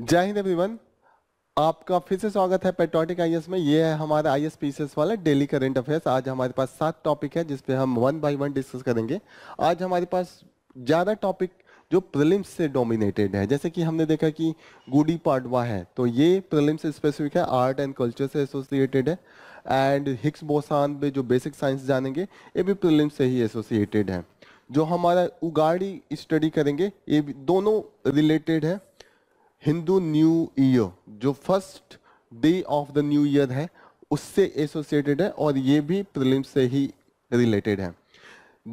जय हिंद एवरीवन आपका फिर से स्वागत है पेट्रोटिक आई में ये है हमारा आई एस वाला डेली करंट अफेयर्स आज हमारे पास सात टॉपिक है जिसपे हम वन बाय वन डिस्कस करेंगे आज हमारे पास ज़्यादा टॉपिक जो प्रिलिम्स से डोमिनेटेड है जैसे कि हमने देखा कि गुडी पाडवा है तो ये प्रिलिम्स स्पेसिफिक है आर्ट एंड कल्चर से एसोसिएटेड है एंड हिक्स बोसान पे जो बेसिक साइंस जानेंगे ये भी प्रिलिम्स से ही एसोसिएटेड है जो हमारा उगाड़ी स्टडी करेंगे ये दोनों रिलेटेड है हिंदू न्यू ईयर जो first day of the new year है उससे एसोसिएटेड है और ये भी प्रिलिम से ही रिलेटेड है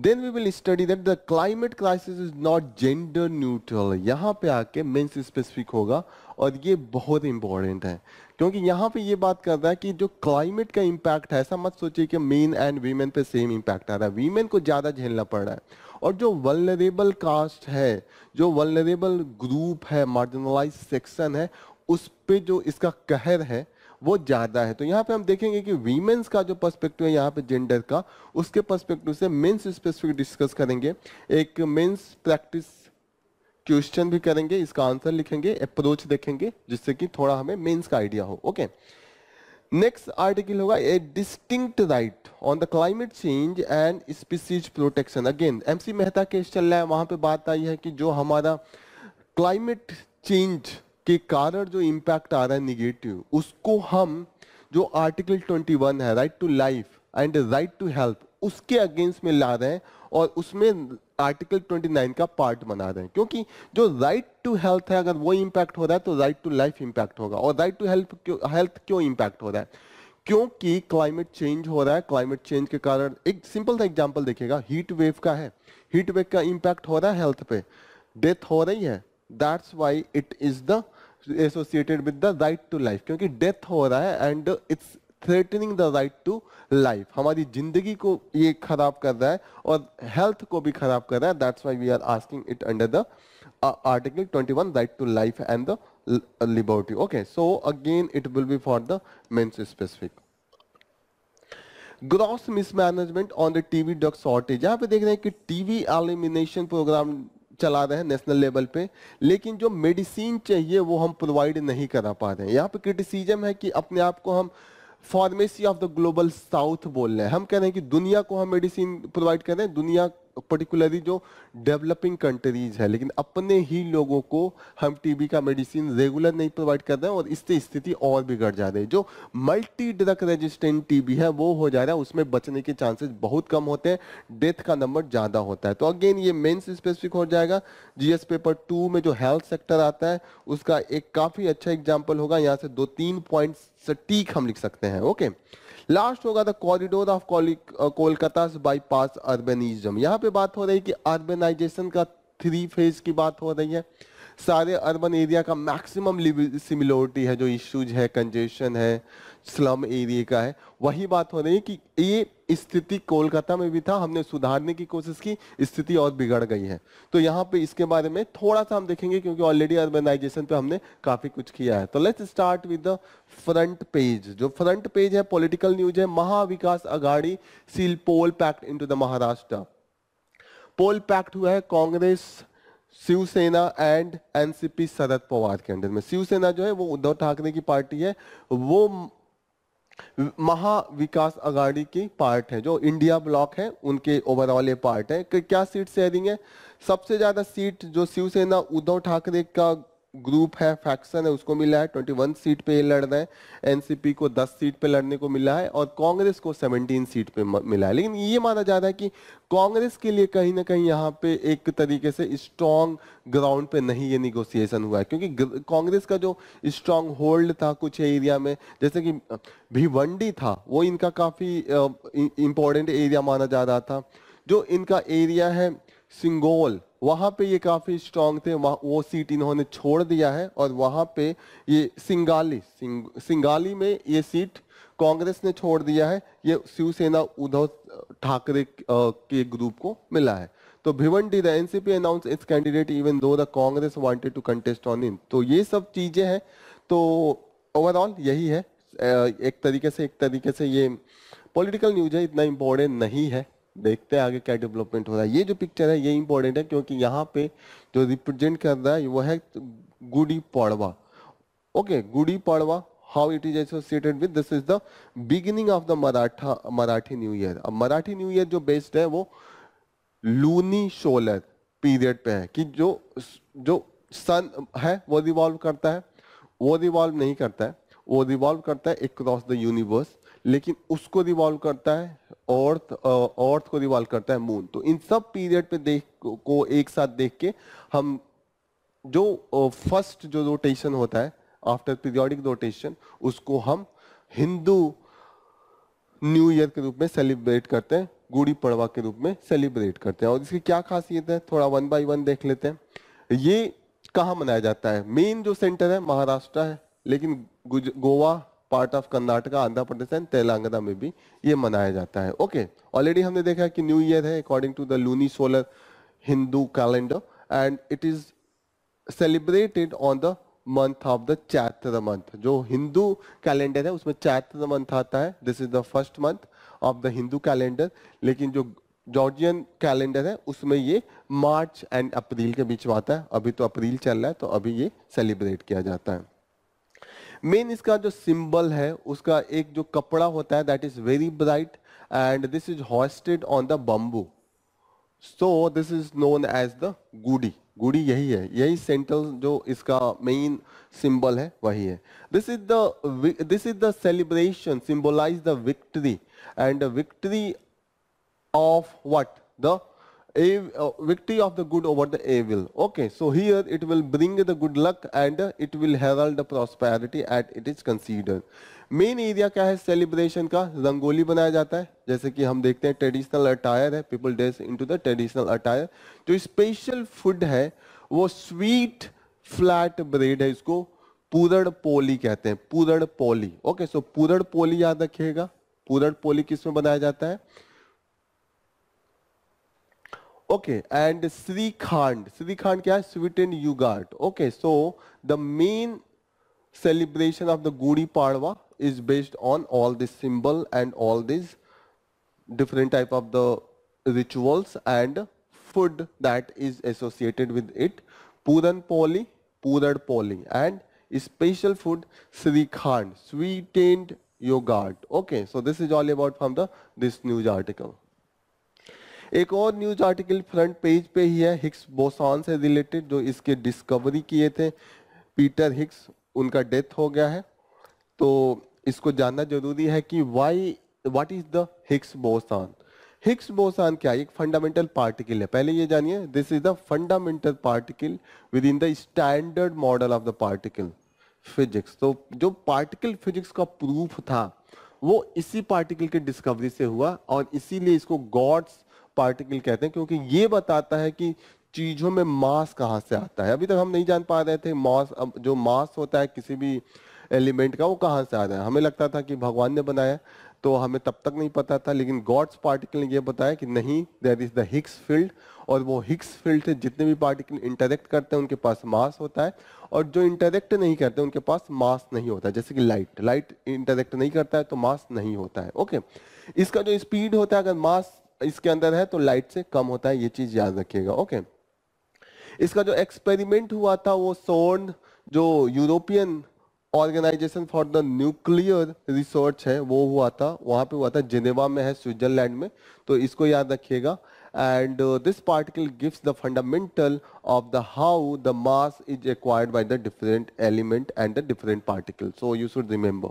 then we will study that the climate crisis is not gender neutral यहाँ पे आके मेन्स स्पेसिफिक होगा और ये बहुत इंपॉर्टेंट है क्योंकि यहाँ पे ये बात कर रहा है कि जो क्लाइमेट का इम्पैक्ट है ऐसा मत सोचिए कि मेन एंड वीमेन पे सेम इम्पैक्ट आ रहा है वीमेन को ज़्यादा झेलना पड़ रहा है और जो वलनरेबल कास्ट है जो वलनरेबल ग्रुप है मार्जिनलाइज सेक्शन है उस पर जो इसका कहर है वो ज़्यादा है तो यहाँ पे हम देखेंगे कि वीमेंस का जो पर्सपेक्टिव है यहाँ पे जेंडर का उसके पर्सपेक्टिव से मेंस स्पेसिफिक डिस्कस करेंगे एक मेंस प्रैक्टिस क्वेश्चन भी करेंगे इसका आंसर लिखेंगे अप्रोच देखेंगे जिससे कि थोड़ा हमें मेंस का आइडिया हो ओके नेक्स्ट आर्टिकल होगा a distinct right on the climate change and species protection again MC Mehta case चल रहा है वहां पे बात आई है कि जो हमारा क्लाइमेट चेंज के कारण जो इम्पैक्ट आ रहा है निगेटिव उसको हम जो आर्टिकल ट्वेंटी है right to life and right to health उसके अगेंस्ट में ला रहे हैं और उसमें आर्टिकल 29 का पार्ट बना रहे हैं क्योंकि जो राइट टू हेल्थ है अगर वो इम्पैक्ट हो रहा है तो राइट टू लाइफ इम्पैक्ट होगा और राइट टू हेल्थ हेल्थ क्यों इम्पैक्ट हो रहा है क्योंकि क्लाइमेट चेंज हो रहा है क्लाइमेट चेंज के कारण एक सिंपल सा एग्जाम्पल देखिएगा हीट वेव का है हीट वेव का इम्पैक्ट हो रहा है हेल्थ पे डेथ हो रही है that's why it is the associated with the right to life क्योंकि डेथ हो रहा है and it's threatening the right to life हमारी जिंदगी को ये खराब कर रहा है और हेल्थ को भी खराब कर रहा है that's why we are asking it under the article twenty one right to life and the liberty okay so again it will be for the men's specific gross mismanagement on the TB drug shortage यहाँ पे देख रहे हैं कि TV elimination programme चला रहे हैं national level पे लेकिन जो मेडिसिन चाहिए वो हम प्रोवाइड नहीं करा पा रहे हैं यहाँ पे क्रिटिसिजम है कि अपने आप को हम uh, pharmacy of the global south बोल रहे हैं हम कह रहे हैं कि दुनिया को हम मेडिसिन प्रोवाइड कर रहे हैं दुनिया पर्टिकुलरली जो डेवलपिंग कंट्रीज है लेकिन अपने ही लोगों को हम टीबी का मेडिसिन रेगुलर नहीं प्रोवाइड कर रहे हैं और इससे स्थिति और बिगड़ जा रही है जो मल्टी ड्रग रेजिस्टेंट टीबी है वो हो जा रहा है उसमें बचने के चांसेस बहुत कम होते हैं डेथ का नंबर ज़्यादा होता है तो अगेन ये मेन्स स्पेसिफिक हो जाएगा जीएस पेपर टू में जो हेल्थ सेक्टर आता है उसका एक काफ़ी अच्छा एग्जाम्पल होगा यहाँ से दो तीन पॉइंट सटीक हम लिख सकते हैं ओके okay? लास्ट होगा the corridor of Kolkata bypass urbanism यहाँ पे बात हो रही है कि अर्बेनाइजेशन का थ्री फेज की बात हो रही है सारे अर्बन एरिया का मैक्सिमम सिमिलोरिटी है जो इश्यूज है कंजेशन है स्लम एरिया का है वही बात हो रही है कि ये स्थिति कोलकाता में भी था हमने सुधारने की कोशिश की स्थिति और बिगड़ गई है तो यहाँ पे इसके बारे में थोड़ा सा हम देखेंगे क्योंकि ऑलरेडी अर्बनाइजेशन पे हमने काफ़ी कुछ किया है तो let's start with the front page जो फ्रंट पेज है पॉलिटिकल न्यूज है Maha Vikas Aghadi seal poll pact in the Maharashtra poll pact हुआ है कांग्रेस शिवसेना एंड एनसीपी शरद पवार के अंडर में शिवसेना जो है वो उद्धव ठाकरे की पार्टी है वो महाविकास अगाड़ी की पार्ट है जो इंडिया ब्लॉक है उनके ओवरऑल ये पार्ट है कि क्या सीट शेयरिंग है सबसे ज्यादा सीट जो शिवसेना उद्धव ठाकरे का ग्रुप है फैक्शन है उसको मिला है 21 सीट पे लड़ रहे हैं एनसीपी को 10 सीट पे लड़ने को मिला है और कांग्रेस को 17 सीट पे मिला है लेकिन ये माना जा रहा है कि कांग्रेस के लिए कहीं ना कहीं यहाँ पे एक तरीके से स्ट्रॉन्ग ग्राउंड पे नहीं ये निगोसिएशन हुआ है क्योंकि कांग्रेस का जो स्ट्रांग होल्ड था कुछ एरिया में जैसे कि भिवंडी था वो इनका काफ़ी इम्पोर्टेंट एरिया माना जा रहा था जो इनका एरिया है सिंगोल वहाँ पे ये काफ़ी स्ट्रांग थे वहाँ वो सीट इन्होंने छोड़ दिया है और वहाँ पे ये सिंगाली सिंग, सिंगाली में ये सीट कांग्रेस ने छोड़ दिया है ये शिवसेना उद्धव ठाकरे के ग्रुप को मिला है तो Bhiwandi the NCP announce its candidate even though the Congress wanted to contest on in तो ये सब चीज़ें हैं तो ओवरऑल यही है एक तरीके से एक तरीके से ये पॉलिटिकल न्यूज है इतना इम्पोर्टेंट नहीं है देखते हैं आगे क्या डेवलपमेंट हो रहा है ये जो पिक्चर है ये इंपॉर्टेंट है क्योंकि यहाँ पे जो रिप्रेजेंट कर रहा है वो है Gudi Padwa okay Gudi Padwa how it is associated with this is the beginning of the Maratha Marathi new year अब मराठी न्यू ईयर जो बेस्ड है वो लूनी सोलर पीरियड पे है कि जो जो सन है वो रिवॉल्व करता है वो रिवॉल्व नहीं करता है वो रिवॉल्व करता है अक्रॉस द यूनिवर्स लेकिन उसको रिवॉल्व करता है अर्थ अर्थ uh, को रिवॉल्व करता है मून तो इन सब पीरियड पे देख को एक साथ देख के हम जो फर्स्ट uh, जो रोटेशन होता है आफ्टर पीरियोडिक रोटेशन उसको हम हिंदू न्यू ईयर के रूप में सेलिब्रेट करते हैं गुड़ी पड़वा के रूप में सेलिब्रेट करते हैं और इसकी क्या खासियत है थोड़ा वन बाई वन देख लेते हैं ये कहाँ मनाया जाता है मेन जो सेंटर है महाराष्ट्र है लेकिन Goa part of Karnataka Andhra Pradesh and Telangana में भी ये मनाया जाता है ओके ऑलरेडी हमने देखा कि न्यू ईयर है according to the Luni lunisolar Hindu calendar and it is celebrated on the month of the Chaitra month जो हिंदू कैलेंडर है उसमें चैत्र मंथ आता है this is the first month of the Hindu calendar लेकिन जो जॉर्जियन कैलेंडर है उसमें ये मार्च एंड अप्रैल के बीच में आता है अभी तो अप्रैल चल रहा है तो अभी ये सेलिब्रेट किया जाता है मेन इसका जो सिंबल है उसका एक जो कपड़ा होता है that is very bright and this is hoisted on the bamboo so this is known as the Gudi Gudi यही है यही सेंट्रल जो इसका मेन सिंबल है वही है this is the this is the celebration symbolise the victory and victory of what the a uh, victory of the good over the evil okay so here it will bring the good luck and uh, it will herald the prosperity at it is considered main area क्या है celebration का रंगोली बनाया जाता है जैसे कि हम देखते हैं ट्रेडिशनल अटायर है people dress into the traditional attire जो स्पेशल फूड है वो स्वीट फ्लैट ब्रेड है इसको पूरण पोली कहते हैं पूरण पोली ओके सो पूरड़ पोली याद रखिएगा पूरड़ पोली किस में बनाया जाता है Okay, and Srikhand. Srikhand kya hai? Sweetened yogurt. Okay, so the main celebration of the Gudi Padwa is based on all this symbol and all these different type of the rituals and food that is associated with it. Puran Poli, Puran Poli and special food Srikhand, sweetened yogurt. Okay, so this is all about from the this news article. एक और news article front page पे ही है Hicks boson से related जो इसके discovery किए थे Peter Hicks उनका डेथ हो गया है तो इसको जानना जरूरी है कि why what is the Higgs boson Higgs boson क्या एक फंडामेंटल पार्टिकल है पहले ये जानिए this is the fundamental particle with in the standard model of the particle physics तो जो पार्टिकल फिजिक्स का प्रूफ था वो इसी पार्टिकल की डिस्कवरी से हुआ और इसीलिए इसको गॉड्स पार्टिकल कहते हैं क्योंकि ये बताता है कि चीजों में मास कहाँ से आता है अभी तक हम नहीं जान पा रहे थे मास जो मास होता है किसी भी एलिमेंट का वो कहाँ से आ रहा है हमें लगता था कि भगवान ने बनाया तो हमें तब तक नहीं पता था लेकिन गॉड्स पार्टिकल ने ये बताया कि नहीं there is the Higgs field और वो हिक्स फील्ड से जितने भी पार्टिकल इंटरेक्ट करते हैं उनके पास मास होता है और जो इंटरेक्ट नहीं करते उनके पास मास नहीं होता है जैसे कि लाइट लाइट इंटरेक्ट नहीं करता है तो मास नहीं होता है ओके इसका जो स्पीड होता है अगर मास इसके अंदर है तो लाइट से कम होता है ये चीज याद रखिएगा ओके इसका जो एक्सपेरिमेंट हुआ था वो सोर्न जो European organization for the nuclear research है वो हुआ था वहां पे हुआ था जिनेवा में है स्विट्जरलैंड में तो इसको याद रखिएगा and this particle gives the fundamental of the how the mass is acquired by the different element and the different particle so you should remember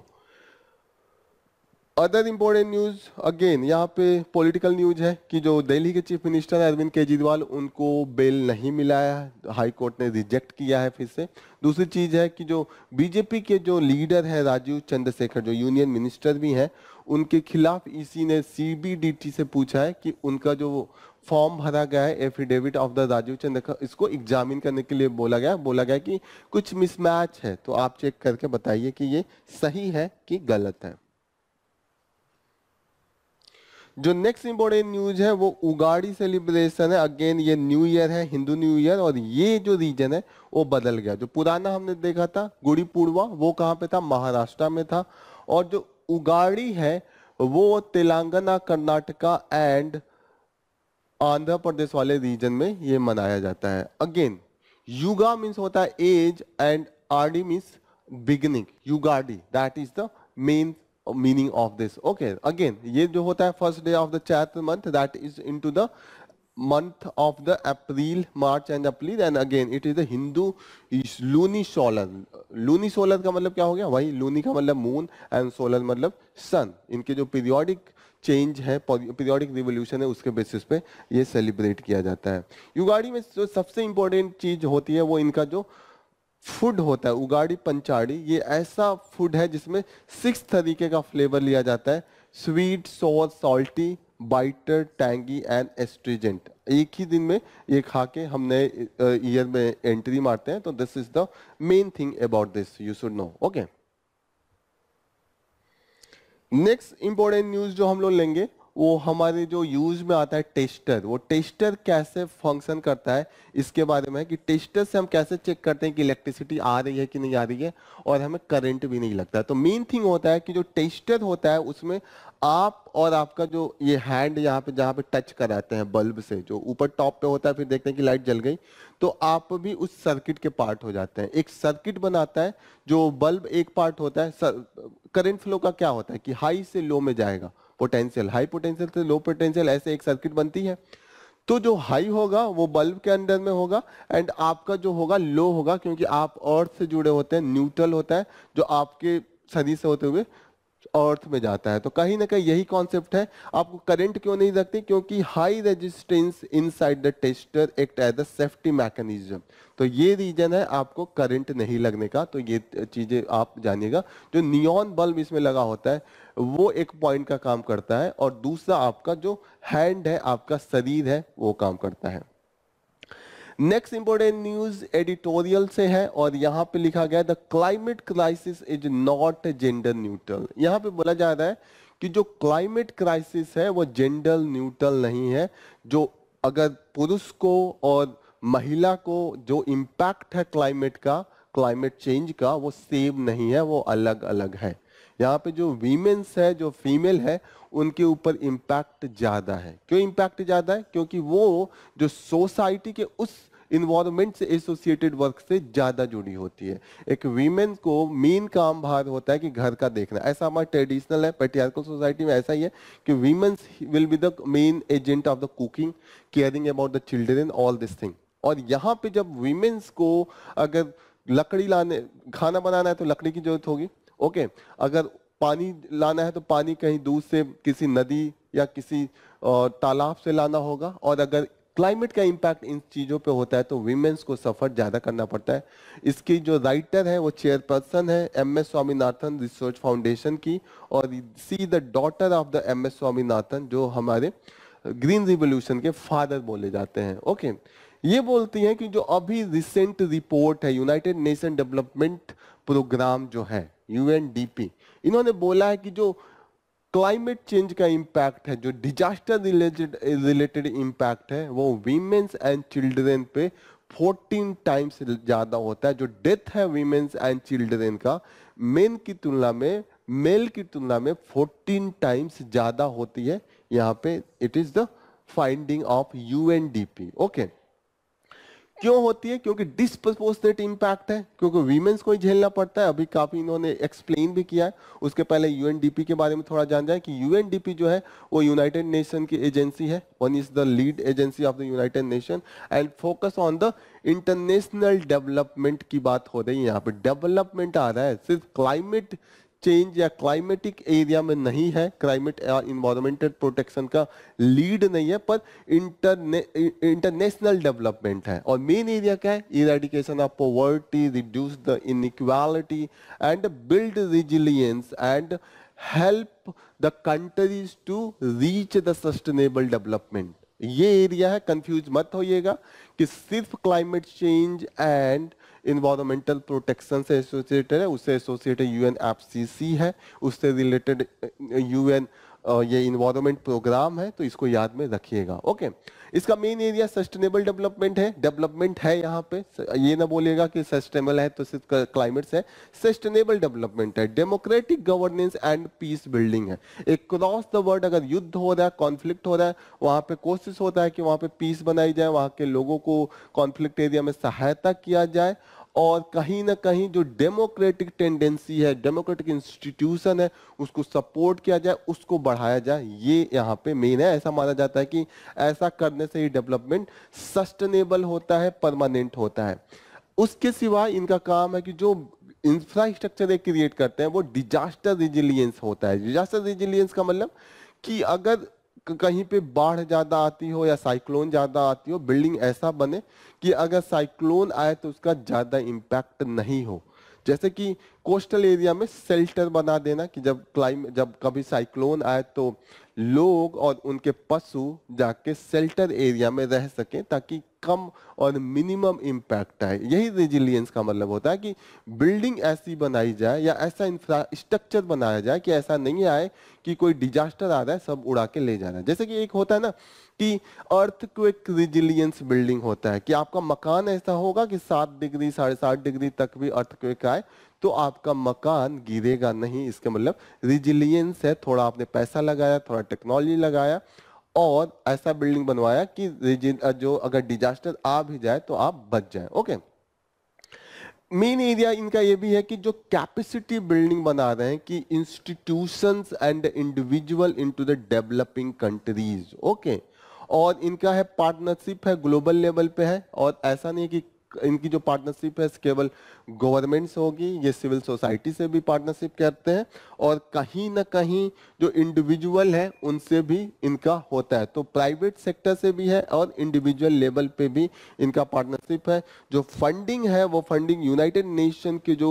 other important news again यहाँ पे political news है कि जो दिल्ली के chief minister Arvind Kejriwal उनको bell नहीं मिला है हाई कोर्ट ने रिजेक्ट किया है फिर से दूसरी चीज़ है कि जो बीजेपी के जो लीडर है राजीव चंद्रशेखर जो यूनियन मिनिस्टर भी हैं उनके खिलाफ ईसी e ने सीबीडीटी से पूछा है कि उनका जो फॉर्म भरा गया है affidavit of the Rajeev Chandrasekhar इसको एग्जामिन करने के लिए बोला गया बोला गया कि कुछ मिसमैच है तो आप चेक करके बताइए कि ये सही है कि गलत है जो नेक्स्ट इंपॉर्टेंट न्यूज है वो उगाड़ी सेलिब्रेशन है अगेन ये न्यू ईयर है हिंदू न्यू ईयर और ये जो रीजन है वो बदल गया जो पुराना हमने देखा था गुड़ी पूर्वा वो कहाँ पे था महाराष्ट्र में था और जो उगाड़ी है वो तेलंगाना कर्नाटका एंड आंध्र प्रदेश वाले रीजन में ये मनाया जाता है अगेन युगा मीन्स होता है age and adi means beginning Yugadi that is the main meaning of this. Okay, again, ये जो होता है first day of the chat month that is into the month of the April, March and April and again it is the Hindu luni solar. Luni solar का मतलब क्या हो गया वही luni का मतलब moon and solar मतलब sun. इनके जो periodic चेंज है पीरियोडिक रिवोल्यूशन है उसके बेसिस पे ये सेलिब्रेट किया जाता है युगाड़ी में जो सबसे इम्पोर्टेंट चीज़ होती है वो इनका जो फूड होता है उगाड़ी पंचाड़ी ये ऐसा फूड है जिसमें सिक्स तरीके का फ्लेवर लिया जाता है sweet sour salty bitter tangy and astringent एक ही दिन में ये खा के हम नए ईयर में एंट्री मारते हैं तो this is the main thing about this you should know okay next important news जो हम लोग लेंगे वो हमारे जो यूज में आता है टेस्टर वो टेस्टर कैसे फंक्शन करता है इसके बारे में कि टेस्टर से हम कैसे चेक करते हैं कि इलेक्ट्रिसिटी आ रही है कि नहीं आ रही है और हमें करंट भी नहीं लगता तो मेन थिंग होता है कि जो टेस्टर होता है उसमें आप और आपका जो ये हैंड यहाँ पे जहाँ पे टच कराते हैं बल्ब से जो ऊपर टॉप पे होता है फिर देखते हैं कि लाइट जल गई तो आप भी उस सर्किट के पार्ट हो जाते हैं एक सर्किट बनाता है जो बल्ब एक पार्ट होता है करंट फ्लो का क्या होता है कि हाई से लो में जाएगा पोटेंशियल हाई पोटेंशियल से लो पोटेंशियल ऐसे एक सर्किट बनती है तो जो हाई होगा वो बल्ब के अंदर में होगा एंड आपका जो होगा लो होगा क्योंकि आप अर्थ से जुड़े होते हैं न्यूट्रल होता है जो आपके शरीर से होते हुए अर्थ में जाता है तो कहीं ना कहीं यही कॉन्सेप्ट है आपको करंट क्यों नहीं रखते क्योंकि high resistance inside the tester act as a safety mechanism तो ये रीजन है आपको करंट नहीं लगने का तो ये चीज़ें आप जानिएगा जो नियॉन बल्ब इसमें लगा होता है वो एक पॉइंट का काम करता है और दूसरा आपका जो हैंड है आपका शरीर है वो काम करता है नेक्स्ट इंपोर्टेंट न्यूज एडिटोरियल से है और यहाँ पे लिखा गया the climate crisis is not gender neutral यहाँ पे बोला जा रहा है कि जो क्लाइमेट क्राइसिस है वो जेंडर न्यूट्रल नहीं है जो अगर पुरुष को और महिला को जो इम्पैक्ट है क्लाइमेट का क्लाइमेट चेंज का वो सेम नहीं है वो अलग अलग है यहाँ पे जो वीमेन्स है जो फीमेल है उनके ऊपर इम्पैक्ट ज़्यादा है क्यों इम्पैक्ट ज़्यादा है क्योंकि वो जो सोसाइटी के उस इन्वायरमेंट से एसोसिएटेड वर्क से ज़्यादा जुड़ी होती है एक वीमेन को मेन काम भार होता है कि घर का देखना ऐसा हमारा ट्रेडिशनल है पेट्रियार्कल सोसाइटी में ऐसा ही है कि women's will be the main agent of the cooking caring about the children all this thing और यहाँ पे जब वीमेन्स को अगर लकड़ी लाने खाना बनाना है तो लकड़ी की जरूरत होगी ओके अगर पानी लाना है तो पानी कहीं दूर से किसी नदी या किसी तालाब से लाना होगा और अगर क्लाइमेट का इम्पैक्ट इन चीज़ों पे होता है तो वीमेंस को सफ़र ज़्यादा करना पड़ता है इसकी जो राइटर है वो चेयरपर्सन है M S Swaminathan research foundation की और she the daughter of the M S Swaminathan जो हमारे ग्रीन रिवोल्यूशन के फादर बोले जाते हैं ओके ये बोलती हैं कि जो अभी रिसेंट रिपोर्ट है यूनाइटेड नेशन डेवलपमेंट प्रोग्राम जो है यूएनडीपी इन्होंने बोला है कि जो क्लाइमेट चेंज का इम्पैक्ट है जो डिजास्टर रिलेटेड रिलेटेड इम्पैक्ट है वो वीमेंस एंड चिल्ड्रेन पे 14 टाइम्स ज़्यादा होता है जो डेथ है वीमेंस एंड चिल्ड्रेन का मेन की तुलना में मेल की तुलना में 14 टाइम्स ज़्यादा होती है यहाँ पे it is the finding of U N D P okay क्यों होती है क्योंकि डिस्प्रपोर्सनेट इम्पैक्ट है क्योंकि वीमेंस को ही झेलना पड़ता है अभी काफी इन्होंने एक्सप्लेन भी किया है उसके पहले यूएनडीपी के बारे में थोड़ा जान जाए कि यूएनडीपी जो है वो यूनाइटेड नेशन की एजेंसी है one is the lead agency of the United nation and focus on the international development की बात हो रही है यहाँ पे डेवलपमेंट आ रहा है सिर्फ क्लाइमेट चेंज या क्लाइमेटिक एरिया में नहीं है क्लाइमेट या इन्वायरमेंटल प्रोटेक्शन का लीड नहीं है पर इंटरने इंटरनेशनल डेवलपमेंट है और मेन एरिया क्या है eradication of poverty reduce the inequality and build resilience and help the countries to reach the sustainable development ये एरिया है कंफ्यूज मत होइएगा कि सिर्फ climate change and environmental protection से एसोसिएटेड है उससे एसोसिएटेड यूएन एफ है उससे रिलेटेड यूएन ये इन्वायरमेंट प्रोग्राम है तो इसको याद में रखिएगा ओके इसका मेन एरिया सस्टेनेबल डेवलपमेंट है डेवलपमेंट है यहाँ पे ये ना बोलिएगा कि सस्टेनेबल है तो सिर्फ क्लाइमेट है सस्टेनेबल डेवलपमेंट है democratic governance and peace building है एक क्रॉस द वर्ल्ड अगर युद्ध हो रहा है कॉन्फ्लिक्ट हो रहा है वहाँ पे कोशिश होता है कि वहाँ पे पीस बनाई जाए वहाँ के लोगों को कॉन्फ्लिक्ट एरिया में सहायता किया जाए और कहीं ना कहीं जो डेमोक्रेटिक टेंडेंसी है डेमोक्रेटिक इंस्टीट्यूशन है उसको सपोर्ट किया जाए उसको बढ़ाया जाए ये यहाँ पे मेन है ऐसा माना जाता है कि ऐसा करने से ही डेवलपमेंट सस्टेनेबल होता है परमानेंट होता है उसके सिवा इनका काम है कि जो इंफ्रास्ट्रक्चर एक क्रिएट करते हैं वो डिजास्टर रिजिलियंस होता है डिजास्टर रिजिलियंस का मतलब कि अगर कहीं पे बाढ़ ज़्यादा आती हो या साइक्लोन ज़्यादा आती हो बिल्डिंग ऐसा बने कि अगर साइक्लोन आए तो उसका ज़्यादा इम्पैक्ट नहीं हो जैसे कि कोस्टल एरिया में शेल्टर बना देना कि जब क्लाइम जब कभी साइक्लोन आए तो लोग और उनके पशु जाके शेल्टर एरिया में रह सकें ताकि कम और मिनिमम इम्पैक्ट आए यही रेजिलियंस का मतलब होता है कि बिल्डिंग ऐसी बनाई जाए या ऐसा इंफ्रास्ट्रक्चर बनाया जाए कि ऐसा नहीं आए कि कोई डिजास्टर आ रहा है सब उड़ा के ले जाना जैसे कि एक होता है ना कि अर्थ को एक रिजिलियंस बिल्डिंग होता है कि आपका मकान ऐसा होगा कि सात डिग्री साढ़े सात डिग्री तक भी अर्थ क्विक आए तो आपका मकान गिरेगा नहीं इसका मतलब रिजिलियंस है थोड़ा आपने पैसा लगाया थोड़ा टेक्नोलॉजी लगाया और ऐसा बिल्डिंग बनवाया कि जो अगर डिजास्टर आ भी जाए तो आप बच जाए ओके मेन एरिया इनका ये भी है कि जो कैपेसिटी बिल्डिंग बना रहे हैं कि institutions and individual into the developing countries okay और इनका है पार्टनरशिप है ग्लोबल लेवल पे है और ऐसा नहीं कि इनकी जो पार्टनरशिप है केवल गवर्नमेंट से होगी ये सिविल सोसाइटी से भी पार्टनरशिप करते हैं और कहीं ना कहीं जो इंडिविजुअल है उनसे भी इनका होता है तो प्राइवेट सेक्टर से भी है और इंडिविजुअल लेवल पे भी इनका पार्टनरशिप है जो फंडिंग है वो फंडिंग यूनाइटेड नेशन के जो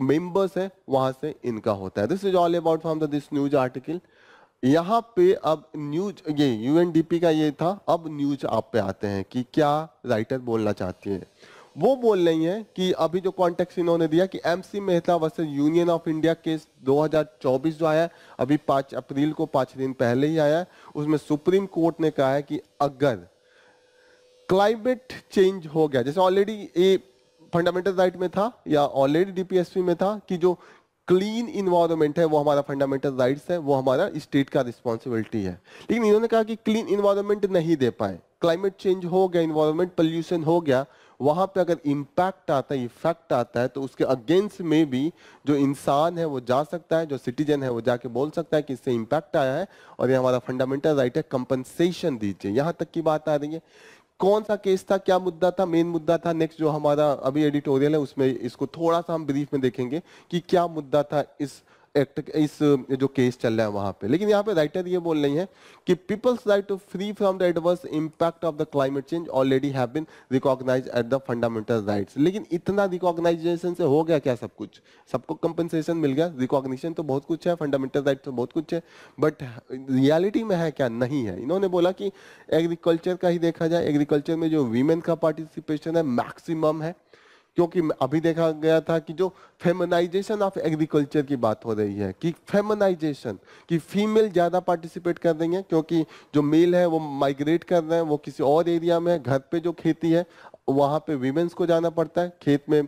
मेंबर्स है वहां से इनका होता है this is all about from this news article यहाँ पे अब न्यूज ये यूएनडीपी का ये था अब न्यूज आप पे आते हैं कि क्या राइटर बोलना चाहती है वो बोल रही है कि अभी जो कॉन्टेक्ट इन्होंने दिया कि MC Mehta versus union of India case 2024 जो आया अभी पांच अप्रैल को पाँच दिन पहले ही आया उसमें सुप्रीम कोर्ट ने कहा है कि अगर क्लाइमेट चेंज हो गया जैसे ऑलरेडी ये फंडामेंटल राइट में था या ऑलरेडी डीपीएसपी में था कि जो क्लीन इन्वायरमेंट है वो हमारा फंडामेंटल राइट्स है वो हमारा स्टेट का रिस्पॉन्सिबिलिटी है लेकिन इन्होंने कहा कि क्लीन इन्वायरमेंट नहीं दे पाए क्लाइमेट चेंज हो गया इन्वायरमेंट पॉल्यूशन हो गया वहां पे अगर इम्पैक्ट आता है इफेक्ट आता है तो उसके अगेंस्ट में भी जो इंसान है वो जा सकता है जो सिटीजन है वो जाके बोल सकता है कि इससे इम्पैक्ट आया है और ये हमारा फंडामेंटल राइट है कंपनसेशन दीजिए यहाँ तक की बात आ रही है कौन सा केस था क्या मुद्दा था मेन मुद्दा था नेक्स्ट जो हमारा अभी एडिटोरियल है उसमें इसको थोड़ा सा हम ब्रीफ में देखेंगे कि क्या मुद्दा था इस एक्ट इस जो केस चल रहा है वहां पे लेकिन यहाँ पे राइटर ये बोल रही है कि people's right to free from the adverse impact of the climate change already have been recognise at the fundamental rights लेकिन इतना रिकॉग्नाइजेशन से हो गया क्या सब कुछ सबको कंपनसेशन मिल गया रिकॉग्निशन तो बहुत कुछ है फंडामेंटल राइट तो बहुत कुछ है बट रियालिटी में है क्या नहीं है इन्होंने बोला कि एग्रीकल्चर का ही देखा जाए एग्रीकल्चर में जो वीमेन का पार्टिसिपेशन है मैक्सिमम है क्योंकि अभी देखा गया था कि जो फेमनाइजेशन ऑफ एग्रीकल्चर की बात हो रही है कि फेमनाइजेशन कि फीमेल ज़्यादा पार्टिसिपेट कर रही हैं क्योंकि जो मेल है वो माइग्रेट कर रहे हैं वो किसी और एरिया में है घर पे जो खेती है वहाँ पे वीमेंस को जाना पड़ता है खेत में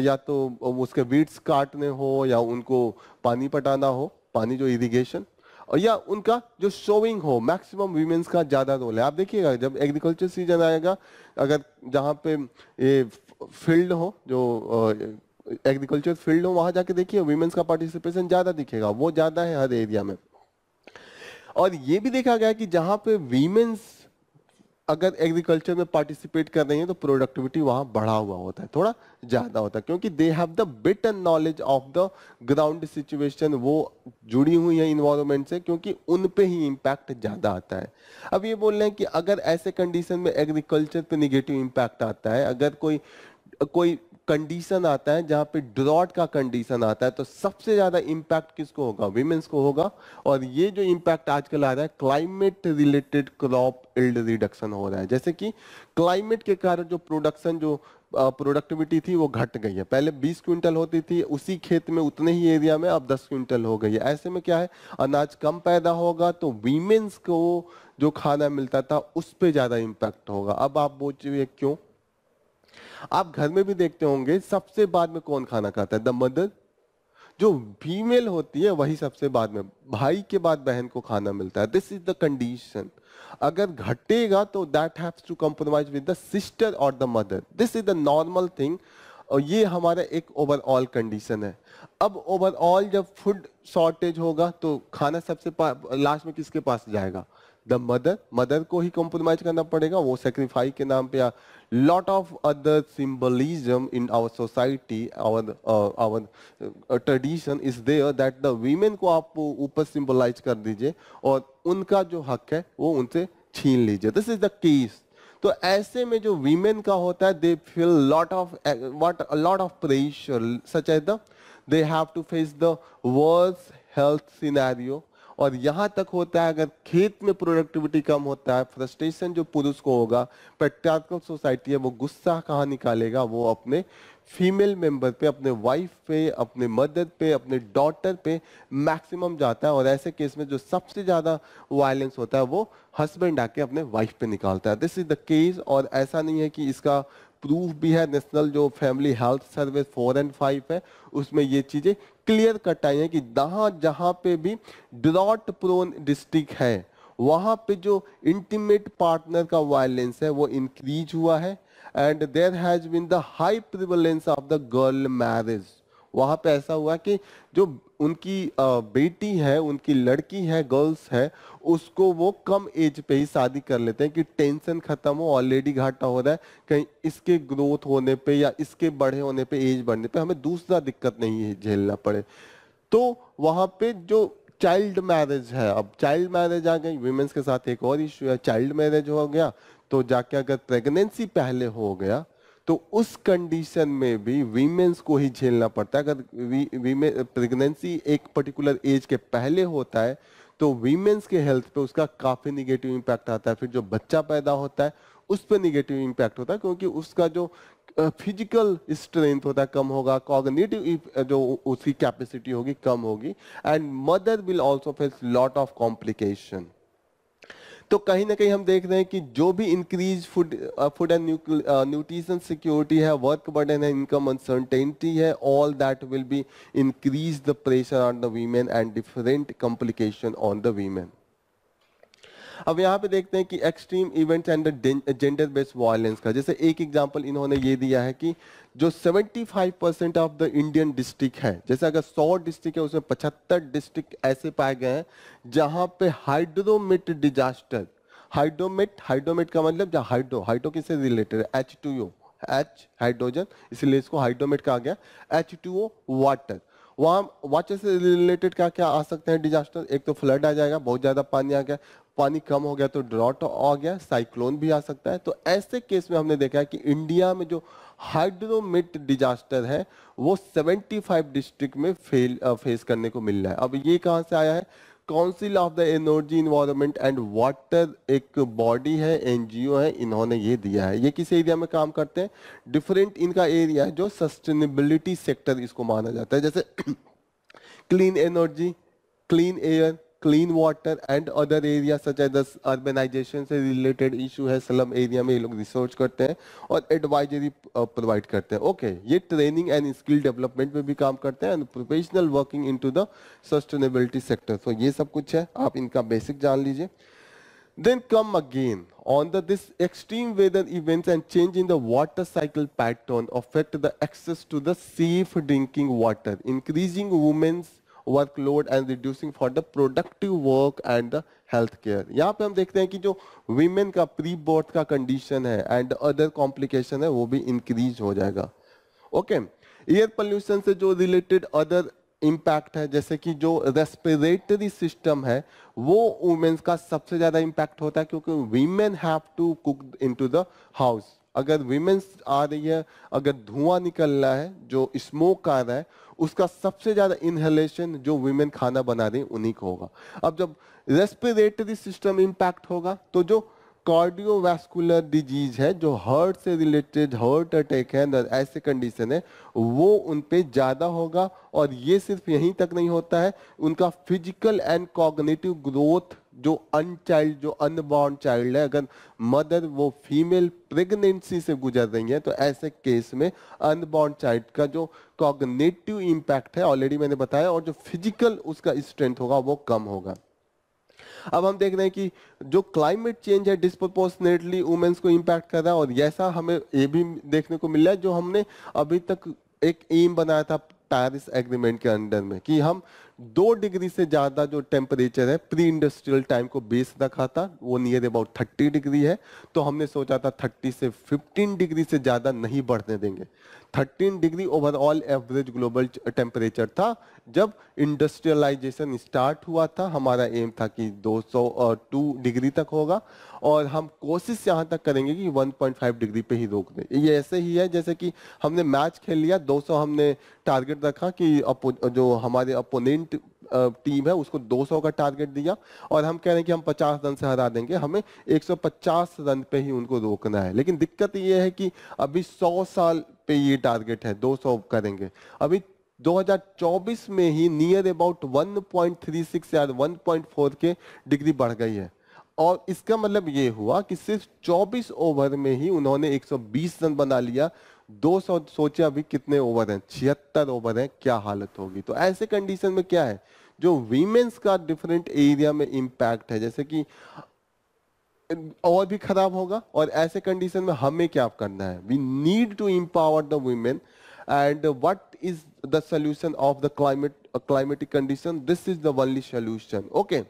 या तो उसके वीड्स काटने हो या उनको पानी पटाना हो पानी जो इरीगेशन और या उनका जो शोविंग हो मैक्सिमम वीमेंस का ज़्यादा रोल है आप देखिएगा जब एग्रीकल्चर सीजन आएगा अगर जहाँ पे ये फील्ड हो जो एग्रीकल्चर फील्ड हो वहां जाके देखिए वीमेन्स का पार्टिसिपेशन ज़्यादा दिखेगा वो ज़्यादा है हर एरिया में और ये भी देखा गया कि जहां पे वीमेन्स अगर एग्रीकल्चर में पार्टिसिपेट कर रही है तो प्रोडक्टिविटी वहां बढ़ा हुआ होता है थोड़ा ज़्यादा होता है क्योंकि they have the bit and knowledge of the ground situation वो जुड़ी हुई है इन्वायरमेंट से क्योंकि उन पे ही इम्पैक्ट ज़्यादा आता है अब ये बोल रहे हैं कि अगर ऐसे कंडीशन में एग्रीकल्चर पे निगेटिव इम्पैक्ट आता है अगर कोई कोई कंडीशन आता है जहां पे ड्रॉट का कंडीशन आता है तो सबसे ज्यादा इम्पैक्ट किसको होगा वीमेंस को होगा और ये जो इम्पैक्ट आजकल आ रहा है climate related crop yield reduction हो रहा है जैसे कि क्लाइमेट के कारण जो प्रोडक्शन जो प्रोडक्टिविटी थी वो घट गई है पहले 20 क्विंटल होती थी उसी खेत में उतने ही एरिया में अब 10 क्विंटल हो गई है ऐसे में क्या है अनाज कम पैदा होगा तो वीमेन्स को जो खाना मिलता था उस पर ज़्यादा इम्पैक्ट होगा अब आप बोलिए क्यों आप घर में भी देखते होंगे सबसे बाद में कौन खाना खाता है द मदर जो फीमेल होती है वही सबसे बाद में भाई के बाद बहन को खाना मिलता है दिस इज द कंडीशन अगर घटेगा तो that haves to compromise with the sister और the mother this is the normal thing और ये हमारा एक ओवरऑल कंडीशन है अब ओवरऑल जब फूड शॉर्टेज होगा तो खाना सबसे लास्ट में किसके पास जाएगा द मदर मदर को ही कॉम्प्रोमाइज करना पड़ेगा वो सेक्रीफाई के नाम पे lot of other symbolism in our society our our tradition is there that the women को आप ऊपर सिंबलाइज कर दीजिए और उनका जो हक है वो उनसे छीन लीजिए दिस इज द केस तो ऐसे में जो वीमेन का होता है they feel lot of what lot of pressure such as the they have to face the worse health scenario और यहाँ तक होता है अगर खेत में प्रोडक्टिविटी कम होता है फ्रस्ट्रेशन जो पुरुष को होगा पेट्रियार्कल सोसाइटी है वो गुस्सा कहाँ निकालेगा वो अपने फीमेल मेंबर पे अपने वाइफ पे अपने मदर पे अपने डॉटर पे मैक्सिमम जाता है और ऐसे केस में जो सबसे ज़्यादा वायलेंस होता है वो हस्बैंड आके अपने वाइफ पे निकालता है दिस इज़ द केस और ऐसा नहीं है कि इसका प्रूफ भी है नेशनल जो family health service four and five है उसमें ये चीज़ें क्लियर कट आई हैं कि जहां जहां पे भी ड्रॉट प्रोन डिस्ट्रिक्ट है वहां पे जो इंटीमेट पार्टनर का वायलेंस है वो इंक्रीज हुआ है and there has been the high prevalence of the girl marriage वहां पे ऐसा हुआ कि जो उनकी बेटी है उनकी लड़की है गर्ल्स है उसको वो कम एज पे ही शादी कर लेते हैं कि टेंशन खत्म हो ऑलरेडी घाटा हो रहा है कहीं इसके ग्रोथ होने पे या इसके बड़े होने पे एज बढ़ने पे हमें दूसरा दिक्कत नहीं झेलना पड़े तो वहां पे जो चाइल्ड मैरिज है अब चाइल्ड मैरिज आ गई वीमेंस के साथ एक और इशू है चाइल्ड मैरिज हो गया तो जाके अगर प्रेगनेंसी पहले हो गया तो उस कंडीशन में भी वीमेंस को ही झेलना पड़ता है अगर वीमे प्रेगनेंसी एक पर्टिकुलर एज के पहले होता है तो वीमेंस के हेल्थ पे उसका काफ़ी निगेटिव इम्पैक्ट आता है फिर जो बच्चा पैदा होता है उस पर निगेटिव इम्पैक्ट होता है क्योंकि उसका जो फिजिकल स्ट्रेंथ होता है कम होगा कॉग्निटिव जो उसकी कैपेसिटी होगी कम होगी and mother will also face lot of complication तो कहीं ना कहीं हम देख रहे हैं कि जो भी increase food food and nutrition security है वर्क बर्डन है इनकम अनसर्टेनिटी है all that will be increase the pressure on the women and different complication on the women अब यहाँ पे देखते हैं कि extreme event and gender based violence का जैसे एक एग्जांपल इन्होंने ये दिया है कि जो 75 percent of the Indian district है जैसे अगर 100 डिस्ट्रिक्ट है उसमें 75 डिस्ट्रिक्ट ऐसे पाए गए हैं जहां पे हाइड्रोमेट डिजास्टर हाइड्रोमेट हाइड्रोमेट का मतलब जहाँ हाइड्रो हाइड्रो किससे रिलेटेड है H two O H hydrogen इसलिए इसको हाइड्रोमेट कहा गया एच टू ओ वाटर वहाँ वाटर से रिलेटेड क्या क्या आ सकते हैं डिजास्टर एक तो फ्लड आ जाएगा बहुत ज़्यादा पानी आ गया पानी कम हो गया तो ड्रॉट आ गया साइक्लोन भी आ सकता है तो ऐसे केस में हमने देखा है कि इंडिया में जो हाइड्रोमिट डिजास्टर है वो 75 डिस्ट्रिक्ट में फेल फेस करने को मिल रहा है अब ये कहाँ से आया है council of the energy environment and water एक बॉडी है एनजीओ है इन्होंने ये दिया है ये किस एरिया में काम करते हैं डिफरेंट इनका एरिया है जो सस्टेनेबिलिटी सेक्टर इसको माना जाता है जैसे clean energy clean air clean water and other area such as urbanisation से रिलेटेड इशू है सलम एरिया में ये लोग रिसर्च करते हैं और एडवाइजरी प्रोवाइड करते हैं ओके ये ट्रेनिंग एंड स्किल डेवलपमेंट में भी काम करते हैं and professional working in to the sustainability sector so ये सब कुछ है आप इनका बेसिक जान लीजिए then come again on the this extreme weather events and change in the water cycle pattern affect the access to the safe drinking water increasing women's workload and reducing for the productive work and the health care यहाँ पे हम देखते हैं कि जो women का pre birth का condition है एंड अदर कॉम्प्लिकेशन है वो भी इंक्रीज हो जाएगा ओके एयर पॉल्यूशन से जो रिलेटेड अदर इम्पैक्ट है जैसे कि जो रेस्पिरेटरी सिस्टम है वो वुमेन्स का सबसे ज़्यादा इम्पैक्ट होता है क्योंकि women have to cook into the house अगर वीमेन्स आ रही है अगर धुआं निकल रहा है जो स्मोक आ रहा है उसका सबसे ज़्यादा इनहेलेशन जो वीमेन खाना बना रही उन्हीं को होगा अब जब रेस्पिरेटरी सिस्टम इम्पैक्ट होगा तो जो कार्डियोवैस्कुलर डिजीज है जो हार्ट से रिलेटेड हार्ट अटैक है ऐसे कंडीशन है वो उन पर ज़्यादा होगा और ये सिर्फ यहीं तक नहीं होता है उनका फिजिकल एंड कॉग्नेटिव ग्रोथ जो अनचाइल्ड जो अनबॉर्न चाइल्ड है अगर मदर वो फीमेल प्रेगनेंसी से गुजर रही है तो ऐसे केस में अनबॉर्न चाइल्ड का जो कॉग्नेटिव इम्पैक्ट है ऑलरेडी मैंने बताया और जो फिजिकल उसका स्ट्रेंथ होगा वो कम होगा अब हम देख रहे हैं कि जो क्लाइमेट चेंज है डिस्प्रोपोर्सनेटली वुमेन्स को इम्पैक्ट कर रहा है और ऐसा हमें ये भी देखने को मिला है जो हमने अभी तक एक एम बनाया था पैरिस एग्रीमेंट के अंडर में कि हम दो डिग्री से ज़्यादा जो टेम्परेचर है प्री इंडस्ट्रियल टाइम को बेस रखा था वो नियर अबाउट थर्टी डिग्री है तो हमने सोचा था थर्टी से फिफ्टीन डिग्री से ज़्यादा नहीं बढ़ने देंगे 13 degree overall average global temperature था जब इंडस्ट्रियलाइजेशन स्टार्ट हुआ था हमारा एम था कि 200 और टू डिग्री तक होगा और हम कोशिश यहाँ तक करेंगे कि 1.5 डिग्री पे ही रोक दें ये ऐसे ही है जैसे कि हमने मैच खेल लिया 200 हमने टारगेट रखा कि जो हमारे अपोनेंट टीम है उसको 200 का टारगेट दिया और हम कह रहे हैं कि हम 50 रन से हरा देंगे हमें 150 रन पे ही उनको रोकना है लेकिन दिक्कत ये है कि अभी 100 साल पे ये टारगेट है 200 करेंगे अभी 2024 में ही नियर अबाउट 1.36 पॉइंट या 1.4 के डिग्री बढ़ गई है और इसका मतलब ये हुआ कि सिर्फ 24 ओवर में ही उन्होंने 120 रन बना लिया 200 सौ सोचे अभी कितने ओवर हैं छिहत्तर ओवर हैं क्या हालत होगी तो ऐसे कंडीशन में क्या है जो वीमेंस का डिफरेंट एरिया में इम्पैक्ट है जैसे कि और भी खराब होगा और ऐसे कंडीशन में हमें क्या करना है we need to empower the women and what is the solution of the climate climatic condition this is the only solution okay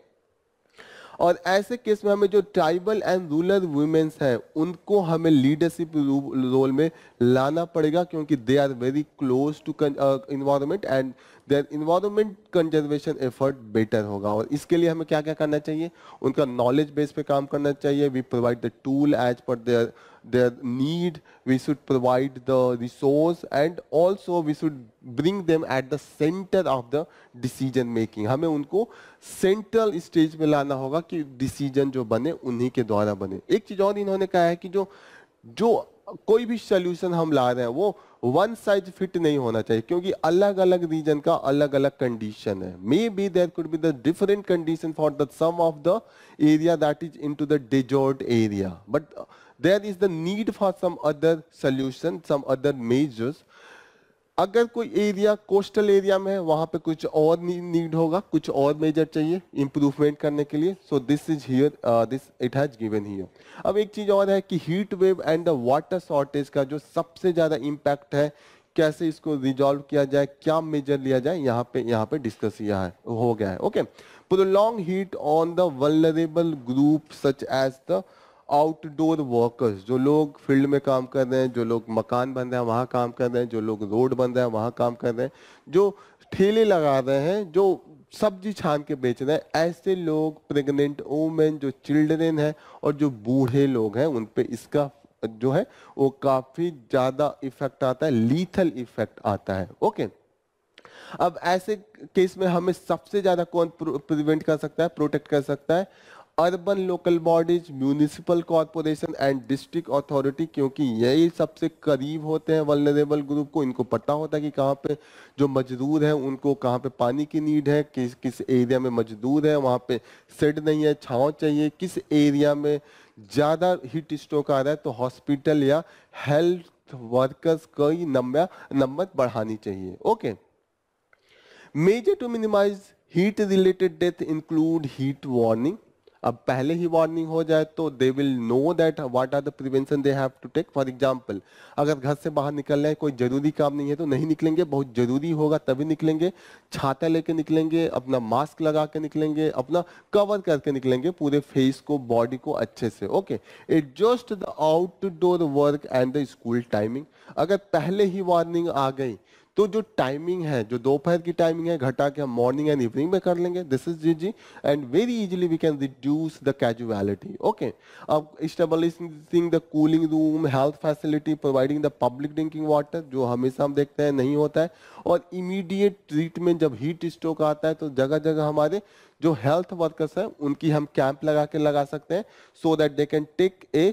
और ऐसे केस में हमें जो ट्राइबल एंड रूरल वुमेन्स हैं उनको हमें लीडरशिप रोल में लाना पड़ेगा क्योंकि they are very close to environment and then environment conservation effort better होगा और इसके लिए हमें क्या क्या करना चाहिए उनका नॉलेज बेस पे काम करना चाहिए we provide the tool as per their their need we should provide the resource and also we should bring them at the centre of the decision making हमें उनको सेंट्रल स्टेज में लाना होगा कि डिसीजन जो बने उन्हीं के द्वारा बने एक चीज और इन्होंने कहा है कि जो जो कोई भी सोल्यूशन हम ला रहे हैं वो वन साइज फिट नहीं होना चाहिए क्योंकि अलग अलग रीजन का अलग अलग कंडीशन है maybe there could be the different condition for the some of the area that is in to the deserted area but there is the need for some other solution some other measures अगर कोई area coastal area में है वहां पे कुछ और need होगा कुछ और मेजर चाहिए इम्प्रूवमेंट करने के लिए so this is here this it has given here अब एक चीज और है कि heat wave and the water shortage का जो सबसे ज्यादा इम्पैक्ट है कैसे इसको रिजॉल्व किया जाए क्या मेजर लिया जाए यहाँ पे यहाँ पे डिस्कस किया है हो गया है okay prolong heat on the vulnerable group such as the outdoor workers जो लोग फील्ड में काम कर रहे हैं जो लोग मकान बन रहे हैं वहाँ काम कर रहे हैं जो लोग रोड बन रहे हैं वहाँ काम कर रहे हैं जो ठेले लगा रहे हैं जो सब्जी छान के बेच रहे हैं ऐसे लोग प्रेग्नेंट वूमेन जो चिल्ड्रेन हैं और जो बूढ़े लोग हैं उन पर इसका जो है वो काफ़ी ज़्यादा इफेक्ट आता है लीथल इफेक्ट आता है ओके अब ऐसे केस में हमें सबसे ज़्यादा कौन प्रिवेंट कर सकता है प्रोटेक्ट कर सकता है urban local bodies municipal corporation and district authority क्योंकि यही सबसे करीब होते हैं वलनरेबल ग्रुप को इनको पता होता है कि कहाँ पे जो मजदूर हैं उनको कहाँ पे पानी की नीड है किस किस एरिया में मजदूर है वहाँ पे सेड नहीं है छाव चाहिए किस एरिया में ज़्यादा हीट स्ट्रोक आ रहा है तो हॉस्पिटल या हेल्थ वर्कर्स कई नंबर नंबर बढ़ानी चाहिए okay measure to minimise heat related death include heat warning अब पहले ही वार्निंग हो जाए तो they will know that what are the prevention they have to take for example अगर घर से बाहर निकलना है कोई ज़रूरी काम नहीं है तो नहीं निकलेंगे बहुत ज़रूरी होगा तभी निकलेंगे छाता लेके निकलेंगे अपना मास्क लगा के निकलेंगे अपना कवर करके निकलेंगे पूरे फेस को बॉडी को अच्छे से okay adjust the outdoor work and the school timing अगर पहले ही वार्निंग आ गई तो जो टाइमिंग है जो दोपहर की टाइमिंग है घटा के हम मॉर्निंग एंड इवनिंग में कर लेंगे this is G G and very easily we can reduce the casualty okay अब establishing the cooling room health facility providing the public drinking water जो हमेशा हम देखते हैं नहीं होता है और इमीडिएट ट्रीटमेंट जब हीट स्ट्रोक आता है तो जगह जगह हमारे जो हेल्थ वर्कर्स हैं उनकी हम कैंप लगा के लगा सकते हैं so that they can take a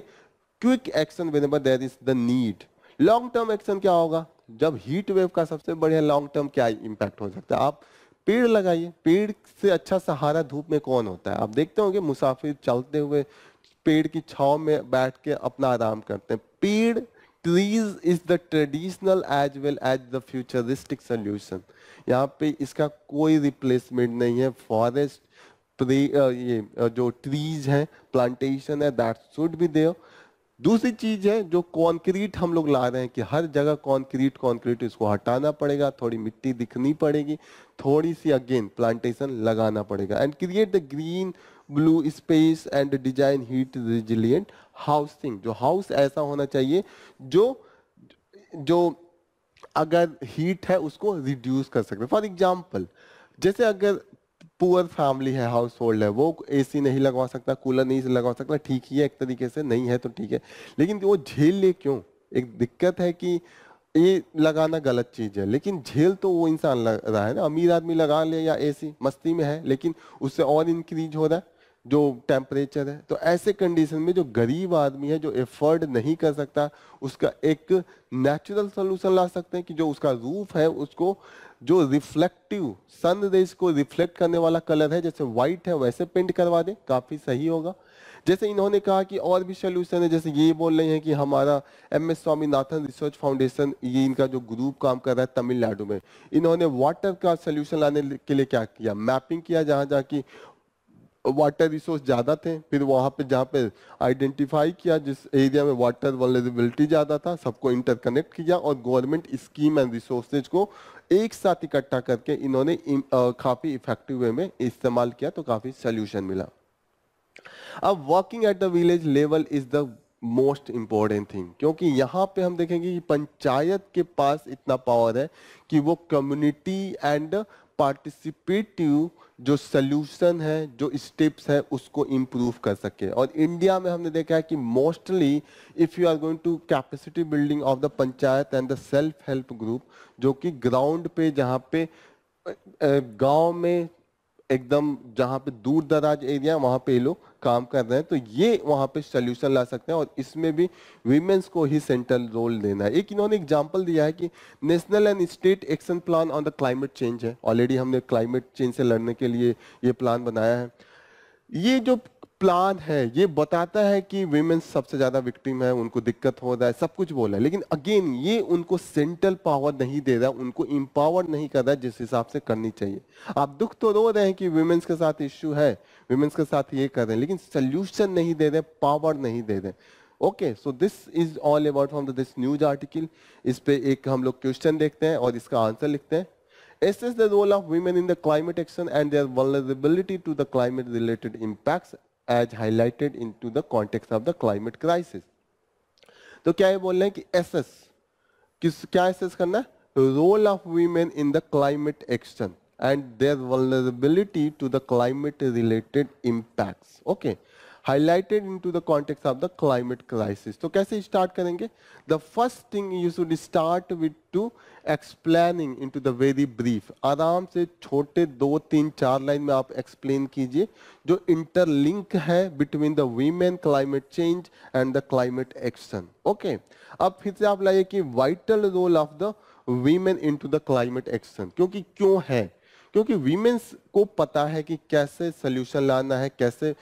quick action there is the need long term action क्या होगा जब हीट वेव का सबसे बढ़िया लॉन्ग टर्म क्या इम्पैक्ट हो सकता है आप पेड़ लगाइए पेड़ से अच्छा सहारा धूप में कौन होता है आप देखते होंगे मुसाफिर चलते हुए पेड़ की छाव में बैठ के अपना आराम करते हैं पेड़ trees is the traditional as well as the futuristic solution यहाँ पे इसका कोई रिप्लेसमेंट नहीं है फॉरेस्ट ये जो ट्रीज हैं प्लांटेशन है दैट शुड बी देयर दूसरी चीज है जो कॉन्क्रीट हम लोग ला रहे हैं कि हर जगह कॉन्क्रीट कॉन्क्रीट इसको हटाना पड़ेगा थोड़ी मिट्टी दिखनी पड़ेगी थोड़ी सी अगेन प्लांटेशन लगाना पड़ेगा and create the green blue space and design heat resilient housing जो हाउस ऐसा होना चाहिए जो जो अगर हीट है उसको रिड्यूस कर सकते फॉर एग्जाम्पल जैसे अगर पुअर फैमिली है हाउस होल्ड है वो एसी नहीं लगवा सकता कूलर नहीं लगवा सकता ठीक ही है एक तरीके से नहीं है तो ठीक है लेकिन वो झेल ले क्यों एक दिक्कत है कि ये लगाना गलत चीज़ है लेकिन झेल तो वो इंसान लग रहा है ना अमीर आदमी लगा ले या एसी मस्ती में है लेकिन उससे और इंक्रीज हो रहा है जो टेम्परेचर है तो ऐसे कंडीशन में जो गरीब आदमी है जो एफर्ड नहीं कर सकता उसका एक नेचुरल सोल्यूशन ला सकते हैं कि जो उसका रूफ है उसको जो रिफ्लेक्टिव सन रेज को रिफ्लेक्ट करने वाला कलर है जैसे व्हाइट है वैसे पेंट करवा दें काफ़ी सही होगा जैसे इन्होंने कहा कि और भी सोल्यूशन है जैसे ये बोल रहे हैं कि हमारा M S Swaminathan research foundation ये इनका जो ग्रुप काम कर रहा है तमिलनाडु में इन्होंने वाटर का सोल्यूशन लाने के लिए क्या किया मैपिंग किया जहाँ जहाँ की वाटर रिसोर्स ज़्यादा थे फिर वहाँ पे जहाँ पे आइडेंटिफाई किया जिस एरिया में वाटर वलेबिलिटी ज़्यादा था सबको इंटरकनेक्ट किया और गवर्नमेंट स्कीम एंड रिसोर्सेज को एक साथ इकट्ठा करके इन्होंने काफ़ी इफेक्टिव वे में इस्तेमाल किया तो काफ़ी सोल्यूशन मिला अब working at the village level is the most important thing क्योंकि यहाँ पे हम देखेंगे कि पंचायत के पास इतना पावर है कि वो कम्युनिटी एंड पार्टिसिपेटिव जो सोल्यूशन है जो स्टेप्स है उसको इम्प्रूव कर सके और इंडिया में हमने देखा है कि mostly if you are going to capacity building of the panchayat and the self help group जो कि ग्राउंड पे जहाँ पे गांव में एकदम जहाँ पे दूर दराज एरिया वहाँ पे लोग काम कर रहे हैं तो ये वहाँ पे सोल्यूशन ला सकते हैं और इसमें भी वीमेंस को ही सेंट्रल रोल देना है एक इन्होंने एग्जाम्पल दिया है कि national and state action plan on the climate change है ऑलरेडी हमने क्लाइमेट चेंज से लड़ने के लिए ये प्लान बनाया है ये जो प्लान है ये बताता है कि वीमेन सबसे ज्यादा विक्टिम है उनको दिक्कत हो रहा है सब कुछ बोला है लेकिन अगेन ये उनको सेंट्रल पावर नहीं दे रहा उनको इम्पावर नहीं कर रहा जिस हिसाब से करनी चाहिए आप दुख तो रो रहे हैं कि वीमेन्स के साथ इश्यू है वीमेन्स के साथ ये कर रहे हैं लेकिन सोल्यूशन नहीं दे रहे पावर नहीं दे रहे okay so this is all about from this news article इस पे एक हम लोग क्वेश्चन देखते हैं और इसका आंसर लिखते हैं assess the role of women in the climate action and their vulnerability to the climate related impacts as highlighted into the context of the climate crisis. तो क्या ये बोल रहे हैं कि एसेस किस क्या एसेस करना है role of women in the climate action and their vulnerability to the climate related impacts okay okay. Highlighted in to the context of the climate crisis तो कैसे स्टार्ट करेंगे the first thing you should start with to explaining in to the very brief आराम से छोटे दो तीन चार line में आप एक्सप्लेन कीजिए जो इंटरलिंक है between the women climate change and the climate action okay अब फिर से आप लाइए कि vital role of the women in to the climate action क्योंकि क्यों है क्योंकि वीमेन्स सबको पता है कि कैसे सोल्यूशन लाना है कैसे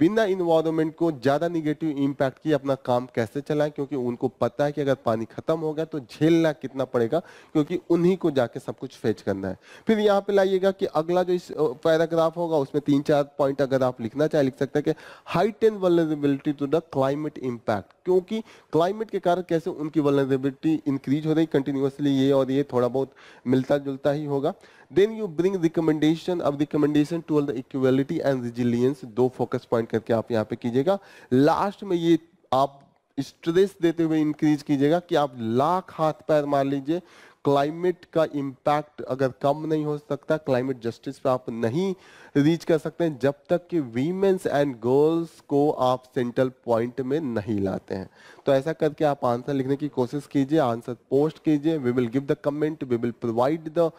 बिना इन्वायरमेंट को ज़्यादा निगेटिव इम्पैक्ट की अपना काम कैसे चलाएं क्योंकि उनको पता है कि अगर पानी खत्म हो गया तो झेलना कितना पड़ेगा क्योंकि उन्हीं को जाके सब कुछ फेच करना है फिर यहाँ पे लाइएगा कि अगला जो इस पैराग्राफ होगा उसमें तीन चार पॉइंट अगर आप लिखना चाहे लिख सकते हैं कि height and vulnerability to the climate impact क्योंकि क्लाइमेट के कारण कैसे उनकी वलरेबिलिटी इंक्रीज हो रही कंटिन्यूसली ये और ये थोड़ा बहुत मिलता जुलता ही होगा देन यू ब्रिंग रिकमेंडेशन अब of the recommendation to all the equality and resilience दो फोकस पॉइंट करके आप यहाँ पे कीजिएगा लास्ट में ये आप स्ट्रेस देते हुए इंक्रीज कीजिएगा कि आप लाख हाथ पैर मार लीजिए क्लाइमेट का इम्पैक्ट अगर कम नहीं हो सकता क्लाइमेट जस्टिस पे आप नहीं रीच कर सकते हैं जब तक कि वीमेंस एंड गर्ल्स को आप सेंट्रल पॉइंट में नहीं लाते हैं तो ऐसा करके आप आंसर लिखने की कोशिश कीजिए आंसर पोस्ट कीजिए we will give the comment we will provide the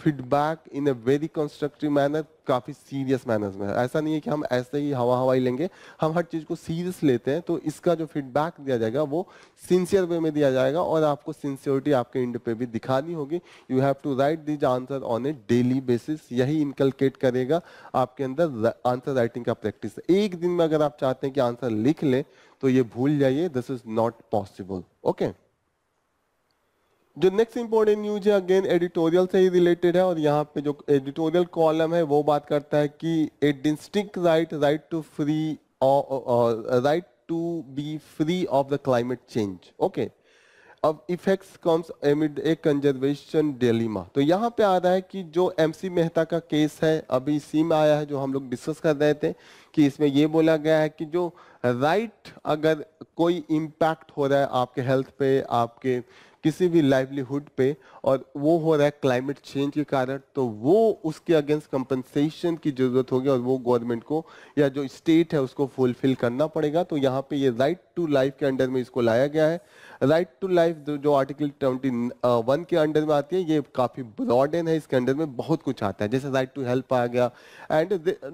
feedback in a very constructive manner काफ़ी सीरियस मैनर्स में ऐसा नहीं है कि हम ऐसे ही हवा हवाई लेंगे हम हर चीज़ को सीरियस लेते हैं तो इसका जो फीडबैक दिया जाएगा वो सिंसियर वे में दिया जाएगा और आपको सिंसियोरिटी आपके इंड पे भी दिखानी होगी you have to write these answer on a daily basis यही इनकलकेट करेगा आपके अंदर आंसर राइटिंग का प्रैक्टिस एक दिन में अगर आप चाहते हैं कि आंसर लिख लें तो ये भूल जाइए this is not possible okay जो नेक्स्ट इंपॉर्टेंट न्यूज है अगेन एडिटोरियल से ही रिलेटेड है और यहाँ पे जो एडिटोरियल कॉलम है वो बात करता है कि a distinct right right to free right to be free of the climate change okay अब effects comes amid a conservation dilemma तो यहाँ पे आ रहा है कि जो एमसी मेहता का केस है अभी इसी में आया है जो हम लोग डिस्कस कर रहे थे कि इसमें ये बोला गया है कि जो राइट अगर कोई इम्पैक्ट हो रहा है आपके हेल्थ पे आपके किसी भी लाइवलीहुड पे और वो हो रहा है क्लाइमेट चेंज के कारण तो वो उसके अगेंस्ट कंपनसेशन की जरूरत होगी और वो गवर्नमेंट को या जो स्टेट है उसको फुलफिल करना पड़ेगा तो यहाँ पे ये राइट टू लाइफ के अंडर में इसको लाया गया है राइट टू लाइफ जो आर्टिकल ट्वेंटी वन के अंडर में आती है ये काफ़ी ब्रॉड एन है इसके अंडर में बहुत कुछ आता है जैसे राइट टू हेल्प आ गया and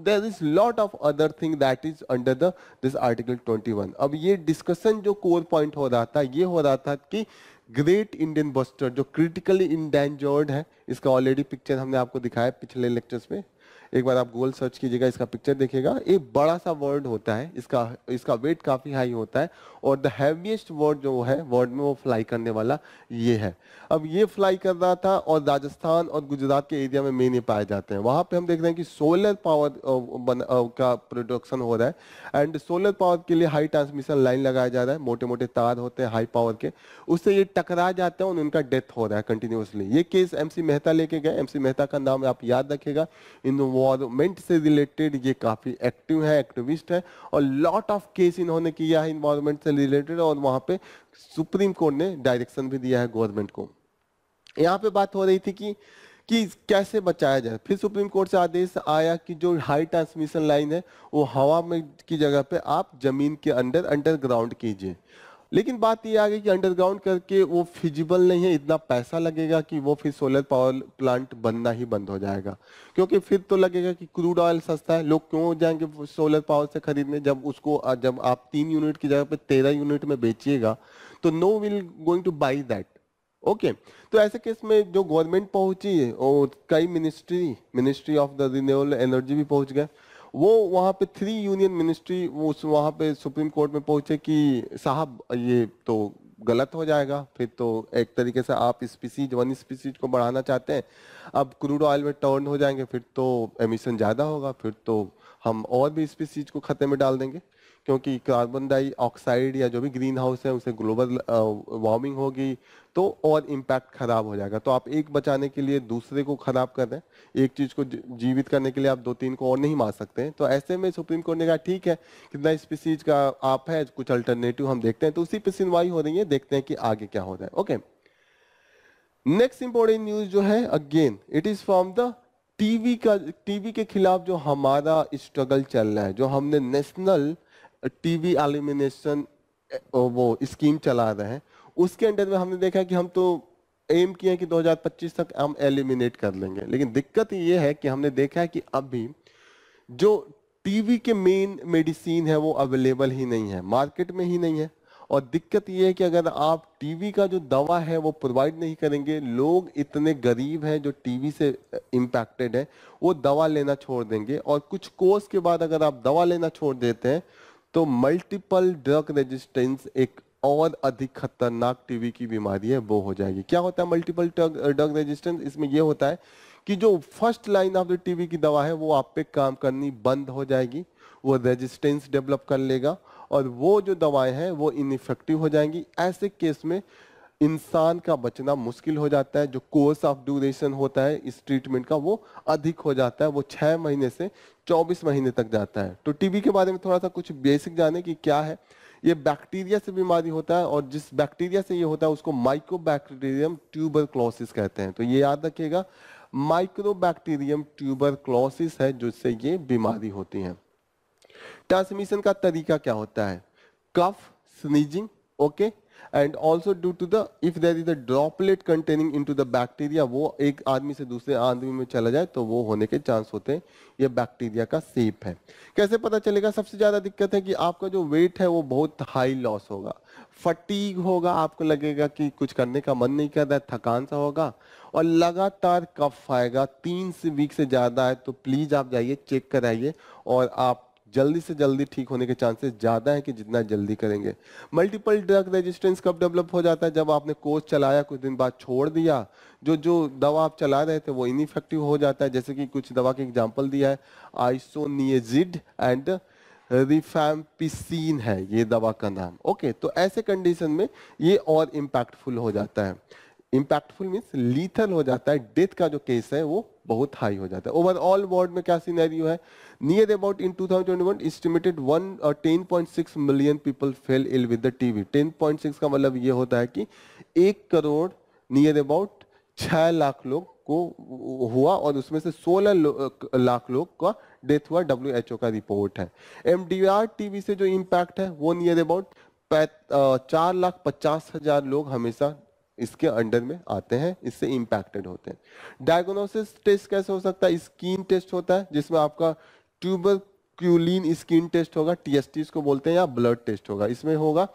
there is lot of other thing that is under the this article twenty अब ये डिस्कशन जो कोर पॉइंट हो रहा था ये हो रहा था कि ग्रेट इंडियन बस्टर जो क्रिटिकली इंडेंजर्ड है इसका ऑलरेडी पिक्चर हमने आपको दिखाया पिछले लेक्चर्स में एक बार आप गूगल सर्च कीजिएगा इसका पिक्चर देखिएगा एक बड़ा सा वर्ड होता है इसका इसका वेट काफ़ी हाई होता है और द हैवीएस्ट वर्ड जो है वर्ड में वो फ्लाई करने वाला ये है अब ये फ्लाई कर रहा था और राजस्थान और गुजरात के एरिया में मेन पाए जाते हैं वहां पर हम देख रहे हैं कि सोलर पावर का प्रोडक्शन हो रहा है एंड सोलर पावर के लिए हाई ट्रांसमिशन लाइन लगाया जा रहा है मोटे मोटे तार होते हैं हाई पावर के उससे ये टकरा जाते हैं और उनका डेथ हो रहा है कंटिन्यूसली ये केस एम मेहता लेके गए एम मेहता का नाम आप याद रखेगा इन इन्वायरमेंट से रिलेटेड ये काफ़ी एक्टिव है एक्टिविस्ट है और लॉट ऑफ केस इन्होंने किया है इन्वायरमेंट से रिलेटेड और वहाँ पे सुप्रीम कोर्ट ने डायरेक्शन भी दिया है गवर्नमेंट को यहाँ पे बात हो रही थी कि कि कैसे बचाया जाए फिर सुप्रीम कोर्ट से आदेश आया कि जो हाई ट्रांसमिशन लाइन है वो हवा में की जगह पे आप जमीन के अंडर अंडरग्राउंड कीजिए लेकिन बात ये आ गई कि अंडरग्राउंड करके वो फिजिबल नहीं है इतना पैसा लगेगा कि वो फिर सोलर पावर प्लांट बनना ही बंद हो जाएगा क्योंकि फिर तो लगेगा कि क्रूड ऑयल सस्ता है लोग क्यों जाएंगे सोलर पावर से खरीदने जब उसको जब आप तीन यूनिट की जगह पे तेरह यूनिट में बेचिएगा तो no will going to buy that okay तो ऐसे केस में जो गवर्नमेंट पहुंची है और कई ministry ministry of the renewable energy भी पहुंच गए वो वहाँ पे थ्री यूनियन मिनिस्ट्री वो वहाँ पे सुप्रीम कोर्ट में पहुंचे कि साहब ये तो गलत हो जाएगा फिर तो एक तरीके से आप स्पीसीज वन स्पीसीज को बढ़ाना चाहते हैं अब क्रूड ऑयल में टर्न हो जाएंगे फिर तो एमिशन ज़्यादा होगा फिर तो हम और भी स्पीसीज को खतरे में डाल देंगे क्योंकि कार्बन डाइऑक्साइड या जो भी ग्रीन हाउस है उसे ग्लोबल वार्मिंग होगी तो और इम्पैक्ट खराब हो जाएगा तो आप एक बचाने के लिए दूसरे को खराब कर रहे हैं एक चीज़ को जीवित करने के लिए आप दो तीन को और नहीं मार सकते हैं तो ऐसे में सुप्रीम कोर्ट ने कहा ठीक है कितना स्पीसीज का आप है कुछ अल्टरनेटिव हम देखते हैं तो उसी पर सुनवाई हो रही है देखते हैं कि आगे क्या हो रहा है ओके नेक्स्ट इंपॉर्टेंट न्यूज जो है again it is from the TB का टीवी के खिलाफ जो हमारा स्ट्रगल चल रहा है जो हमने नेशनल टीवी एलिमिनेशन वो स्कीम चला रहे हैं उसके अंडर में हमने देखा कि हम तो एम किए कि 2025 तक हम एलिमिनेट कर लेंगे लेकिन दिक्कत ये है कि हमने देखा है कि अभी जो टीवी के मेन मेडिसिन है वो अवेलेबल ही नहीं है मार्केट में ही नहीं है और दिक्कत ये है कि अगर आप टीवी का जो दवा है वो प्रोवाइड नहीं करेंगे लोग इतने गरीब हैं जो टीवी से इम्पैक्टेड है वो दवा लेना छोड़ देंगे और कुछ कोर्स के बाद अगर आप दवा लेना छोड़ देते हैं तो मल्टीपल ड्रग रेजिस्टेंस एक और अधिक खतरनाक टीवी की बीमारी है वो हो जाएगी क्या होता है मल्टीपल ड्रग रेजिस्टेंस इसमें यह होता है कि जो first line of the TB की दवा है वो आप पे काम करनी बंद हो जाएगी वो रेजिस्टेंस डेवलप कर लेगा और वो जो दवाएं हैं वो इनफेक्टिव हो जाएंगी ऐसे केस में इंसान का बचना मुश्किल हो जाता है जो कोर्स ऑफ ड्यूरेशन होता है इस ट्रीटमेंट का वो अधिक हो जाता है वो छः महीने से चौबीस महीने तक जाता है तो टीबी के बारे में थोड़ा सा कुछ बेसिक जाने कि क्या है ये बैक्टीरिया से बीमारी होता है और जिस बैक्टीरिया से ये होता है उसको माइक्रोबैक्टीरियम क्लोसिस कहते हैं तो ये याद रखिएगा माइक्रोबैक्टीरियम क्लोसिस है जिससे ये बीमारी होती है ट्रांसमिशन का तरीका क्या होता है cough sneezing okay and also due to the if there is a droplet containing in to the bacteria वो एक आदमी से दूसरे आदमी में चला जाए तो वो होने के चांस होते हैं ये बैक्टीरिया का सेप है कैसे पता चलेगा सबसे ज़्यादा दिक्कत है कि आपका जो वेट है वो बहुत हाई लॉस होगा फटीग होगा आपको लगेगा कि कुछ करने का मन नहीं कर रहा है थकान सा होगा और लगातार कफ आएगा तीन से वीक से ज़्यादा है तो प्लीज़ आप जाइए चेक कराइए और आप जल्दी से जल्दी ठीक होने के चांसेस ज़्यादा है कि जितना जल्दी करेंगे मल्टीपल ड्रग रेजिस्टेंस कब डेवलप हो जाता है जब आपने कोर्स चलाया कुछ दिन बाद छोड़ दिया जो जो दवा आप चला रहे थे वो इनफेक्टिव हो जाता है जैसे कि कुछ दवा के एग्जाम्पल दिया है आइसोनियजिड एंड रिफैम्पिसिन है ये दवा का नाम ओके तो ऐसे कंडीशन में ये और इम्पैक्टफुल हो जाता है इम्पैक्टफुल मीन्स लीथल हो जाता है डेथ का जो केस है वो बहुत हाई हो जाता है ओवरऑल वर्ल्ड में क्या सीनैरियो है near about in 2021 estimated one ten point six million people fell ill with the TB ten point six का मतलब ये होता है कि एक करोड़ नियर अबाउट छः लाख लोग को हुआ और उसमें से सोलह लाख लोग का डेथ हुआ डब्ल्यू एच ओ का रिपोर्ट है M D R T TB से जो इम्पैक्ट है वो नियर अबाउट चार लाख पचास हजार लोग हमेशा इसके अंडर में आते हैं इससे इम्पैक्टेड होते हैं डायग्नोसिस टेस्ट कैसे हो सकता है स्किन टेस्ट होता है जिसमें आपका ट्यूबर क्यूलिन स्किन टेस्ट होगा टीएसटी को बोलते हैं या ब्लड टेस्ट होगा इसमें होगा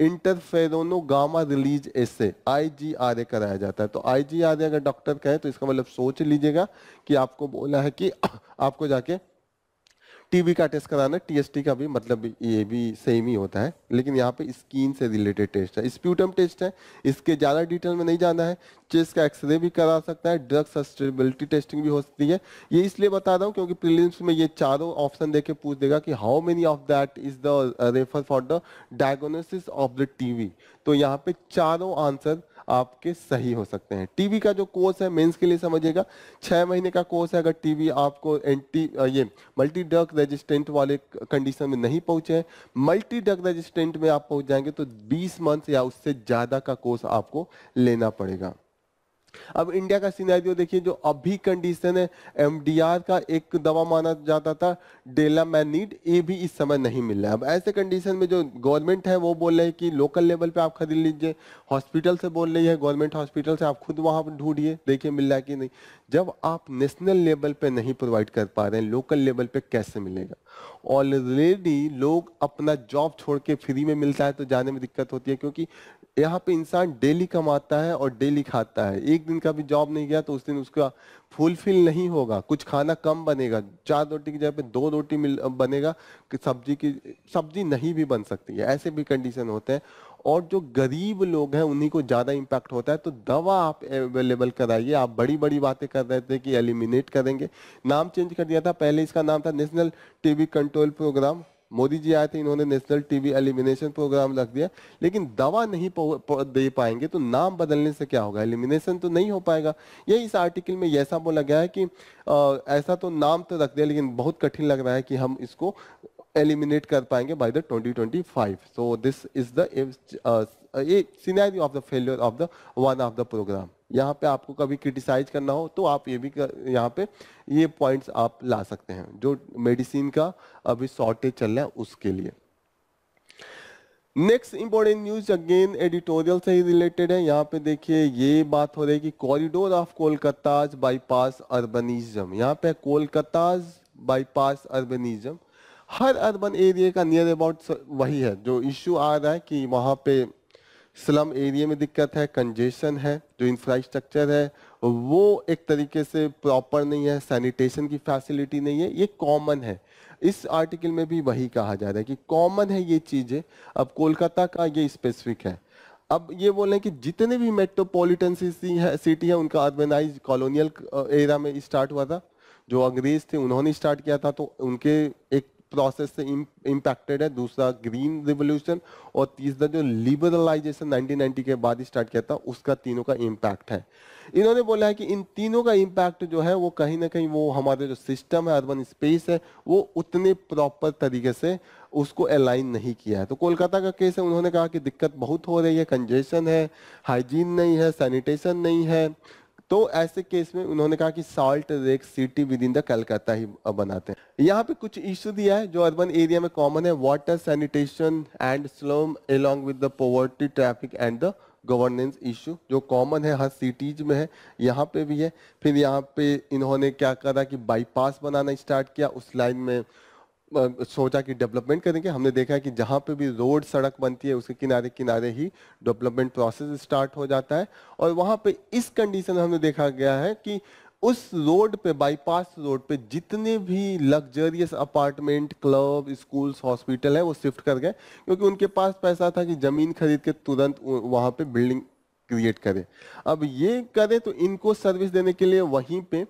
इंटरफेरोनो गामा रिलीज एसे आईजीआरए कराया जाता है तो आईजीआरए अगर डॉक्टर कहे तो इसका मतलब सोच लीजिएगा कि आपको बोला है कि आपको जाके टीबी का टेस्ट कराना टीएसटी का भी मतलब ये भी सेम ही होता है लेकिन यहाँ पे स्किन से रिलेटेड टेस्ट है स्प्यूटम टेस्ट है इसके ज़्यादा डिटेल में नहीं जाना है चेस्ट का एक्सरे भी करा सकता है ड्रग सस्टेबिलिटी टेस्टिंग भी हो सकती है ये इसलिए बता रहा हूँ क्योंकि प्रिलिम्स में ये चारों ऑप्शन दे के पूछ देगा कि how many of that is the refer for the diagnosis of the TB तो यहाँ पे चारों आंसर आपके सही हो सकते हैं टीवी का जो कोर्स है मेंस के लिए समझिएगा छह महीने का कोर्स है अगर टीवी आपको एंटी ये मल्टी डग रेजिस्टेंट वाले कंडीशन में नहीं पहुंचे हैं मल्टी डग रेजिस्टेंट में आप पहुंच जाएंगे तो 20 मंथ या उससे ज़्यादा का कोर्स आपको लेना पड़ेगा अब इंडिया का सिनेरियो देखिए जो अभी कंडीशन है एमडीआर का एक दवा माना जाता था डेला मैनीड ये भी इस समय नहीं मिल रहा है अब ऐसे कंडीशन में जो गवर्नमेंट है वो बोल रहे हैं कि लोकल लेवल पे आप खरीद लीजिए हॉस्पिटल से बोल रही है गवर्नमेंट हॉस्पिटल से आप खुद वहां पर ढूंढिए देखिए मिल रहा है कि नहीं जब आप नेशनल लेवल पर नहीं प्रोवाइड कर पा रहे हैं लोकल लेवल पर कैसे मिलेगा ऑलरेडी लोग अपना जॉब छोड़ के फ्री में मिलता है तो जाने में दिक्कत होती है क्योंकि यहाँ पे इंसान डेली कमाता है और डेली खाता है एक दिन का भी जॉब नहीं गया तो उस दिन उसका फुलफिल नहीं होगा कुछ खाना कम बनेगा चार रोटी की जगह पे दो रोटी मिल बनेगा कि सब्जी की सब्जी नहीं भी बन सकती है ऐसे भी कंडीशन होते हैं और जो गरीब लोग हैं उन्हीं को ज़्यादा इम्पैक्ट होता है तो दवा आप अवेलेबल कराइए आप बड़ी बड़ी बातें कर रहे थे कि एलिमिनेट करेंगे नाम चेंज कर दिया था पहले इसका नाम था national TB control program Modi ji आए थे इन्होंने नेशनल टीवी एलिमिनेशन प्रोग्राम रख दिया लेकिन दवा नहीं दे पाएंगे तो नाम बदलने से क्या होगा एलिमिनेशन तो नहीं हो पाएगा ये इस आर्टिकल में ऐसा बोला गया है कि आ, ऐसा तो नाम तो रख दिया लेकिन बहुत कठिन लग रहा है कि हम इसको एलिमिनेट कर पाएंगे by the 2025 twenty five so this is a of the failure of the one of the program यहाँ पे आपको कभी क्रिटिसाइज करना हो तो आप ये भी कर, यहाँ पे ये पॉइंट्स आप ला सकते हैं जो मेडिसिन का अभी शॉर्टेज चल रहा है उसके लिए next important news again editorial से ही रिलेटेड है यहाँ पे देखिए ये बात हो रही है कि corridor of Kolkata's bypass urbanism यहाँ पे कोलकाताज बाईपास अर्बनिज्म हर अर्बन एरिया का नियर अबाउट वही है जो इश्यू आ रहा है कि वहां पे स्लम एरिया में दिक्कत है कंजेशन है जो इंफ्रास्ट्रक्चर है वो एक तरीके से प्रॉपर नहीं है सैनिटेशन की फैसिलिटी नहीं है ये कॉमन है इस आर्टिकल में भी वही कहा जा रहा है कि कॉमन है ये चीज़ें अब कोलकाता का ये स्पेसिफिक है अब ये बोल रहे हैं कि जितने भी मेट्रोपॉलिटन सिटी है सिटी है उनका अर्बेनाइज कॉलोनियल एरा में स्टार्ट हुआ था जो अंग्रेज थे उन्होंने स्टार्ट किया था तो उनके एक प्रोसेस से इम्पैक्टेड है दूसरा ग्रीन रिवोल्यूशन और तीसरा जो लिबरलाइजेशन 1990 के बाद स्टार्ट किया था उसका तीनों का इम्पैक्ट है इन्होंने बोला है कि इन तीनों का इम्पैक्ट जो है वो कहीं ना कहीं वो हमारे जो सिस्टम है अर्बन स्पेस है वो उतने प्रॉपर तरीके से उसको अलाइन नहीं किया है तो कोलकाता का केस है उन्होंने कहा कि दिक्कत बहुत हो रही है कंजेशन है हाइजीन नहीं है सैनिटेशन नहीं है तो ऐसे केस में उन्होंने कहा कि salt lake city with in the Calcutta ही बनाते हैं यहाँ पे कुछ इश्यू दिया है जो अर्बन एरिया में कॉमन है water sanitation and slum along with the poverty traffic and the governance issue जो कॉमन है हर सिटीज में है यहाँ पे भी है फिर यहाँ पे इन्होंने क्या करा कि बाईपास बनाना स्टार्ट किया उस लाइन में सोचा कि डेवलपमेंट करेंगे हमने देखा है कि जहाँ पे भी रोड सड़क बनती है उसके किनारे किनारे ही डेवलपमेंट प्रोसेस स्टार्ट हो जाता है और वहाँ पे इस कंडीशन में हमने देखा गया है कि उस रोड पे बाईपास रोड पे जितने भी luxurious apartment club schools hospital है वो शिफ्ट कर गए क्योंकि उनके पास पैसा था कि ज़मीन खरीद के तुरंत वहाँ पे बिल्डिंग क्रिएट करें अब ये करें तो इनको सर्विस देने के लिए वहीं पे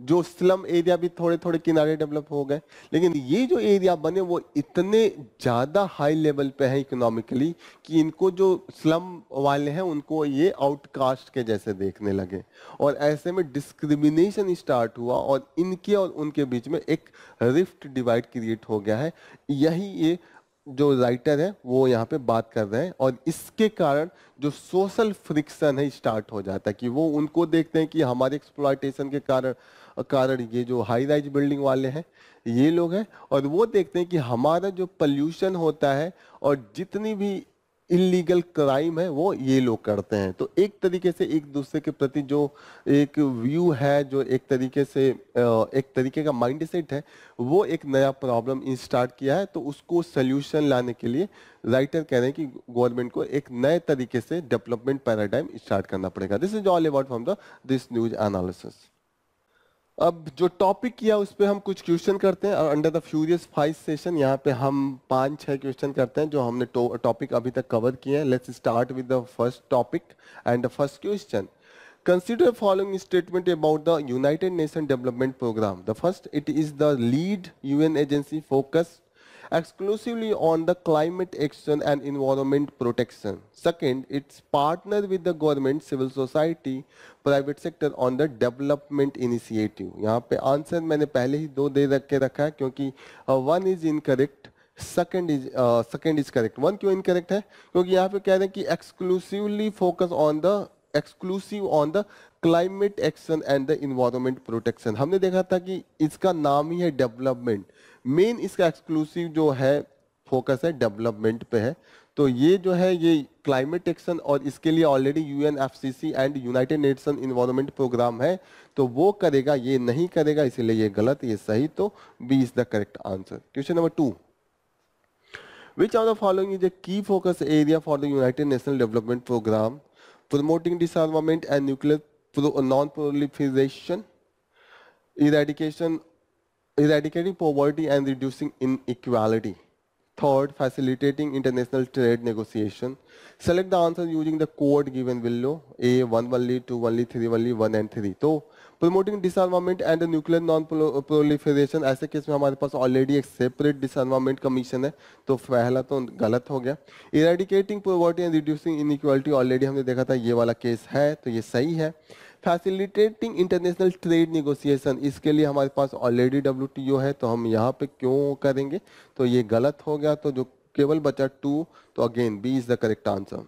जो स्लम एरिया भी थोड़े थोड़े किनारे डेवलप हो गए लेकिन ये जो एरिया बने वो इतने ज़्यादा हाई लेवल पे हैं इकोनॉमिकली कि इनको जो स्लम वाले हैं उनको ये आउटकास्ट के जैसे देखने लगे और ऐसे में डिस्क्रिमिनेशन स्टार्ट हुआ और इनके और उनके बीच में एक रिफ्ट डिवाइड क्रिएट हो गया है यही ये जो राइटर है वो यहाँ पे बात कर रहे हैं और इसके कारण जो सोशल फ्रिक्शन है स्टार्ट हो जाता है कि वो उनको देखते हैं कि हमारे एक्सप्लाइटेशन के कारण कारण ये जो हाई राइज बिल्डिंग वाले हैं ये लोग हैं और वो देखते हैं कि हमारा जो पल्यूशन होता है और जितनी भी इलीगल क्राइम है वो ये लोग करते हैं तो एक तरीके से एक दूसरे के प्रति जो एक व्यू है जो एक तरीके से एक तरीके का माइंडसेट है वो एक नया प्रॉब्लम इंस्टार्ट किया है तो उसको सल्यूशन लाने के लिए राइटर कह रहे हैं कि गवर्नमेंट को एक नए तरीके से डेवलपमेंट पैराडाइम स्टार्ट करना पड़ेगा this is all about from the this news analysis अब जो टॉपिक किया उस पर हम कुछ क्वेश्चन करते हैं और under the furious five session यहाँ पे हम पांच छह क्वेश्चन करते हैं जो हमने टॉपिक अभी तक कवर किए हैं let's start with the first topic and the first question consider following statement about the United Nation development program the first it is the lead UN agency focus exclusively on the climate action and environment protection. Second, it's partnered with the government, civil society, private sector on the development initiative यहाँ पे answer मैंने पहले ही दो दे रख के रखा है क्योंकि one is incorrect second is second is correct one क्यों इनकरेक्ट है क्योंकि यहाँ पे कह रहे हैं कि exclusively focus on the exclusive on the climate action and the environment protection हमने देखा था कि इसका नाम ही है डेवलपमेंट मेन इसका एक्सक्लूसिव जो है फोकस है डेवलपमेंट पे है तो ये जो है ये क्लाइमेट एक्शन और इसके लिए already U N F C C and United Nation environment programme है तो वो करेगा ये नहीं करेगा इसीलिए ये गलत ये सही तो B is the correct answer question number two which are the following is a key focus area for the United National development program promoting disarmament and nuclear non proliferation eradication eradicating poverty and reducing inequality. Third, facilitating international trade negotiation. Select the answer using the code given below. A, 1 only, 2 only, 3 only, 1 and 3. So, promoting disarmament and the nuclear non-proliferation. ऐसे case case, we have already a separate disarmament commission. So, first of all, गलत हो गया eradicating poverty and reducing inequality already हमने देखा था ये वाला case है तो ये फैसिलिटेटिंग इंटरनेशनल ट्रेड निगोसिएशन इसके लिए हमारे पास ऑलरेडी डब्ल्यू टी ओ है तो हम यहाँ पे क्यों करेंगे तो ये गलत हो गया तो जो केवल बचा टू तो again B is the correct answer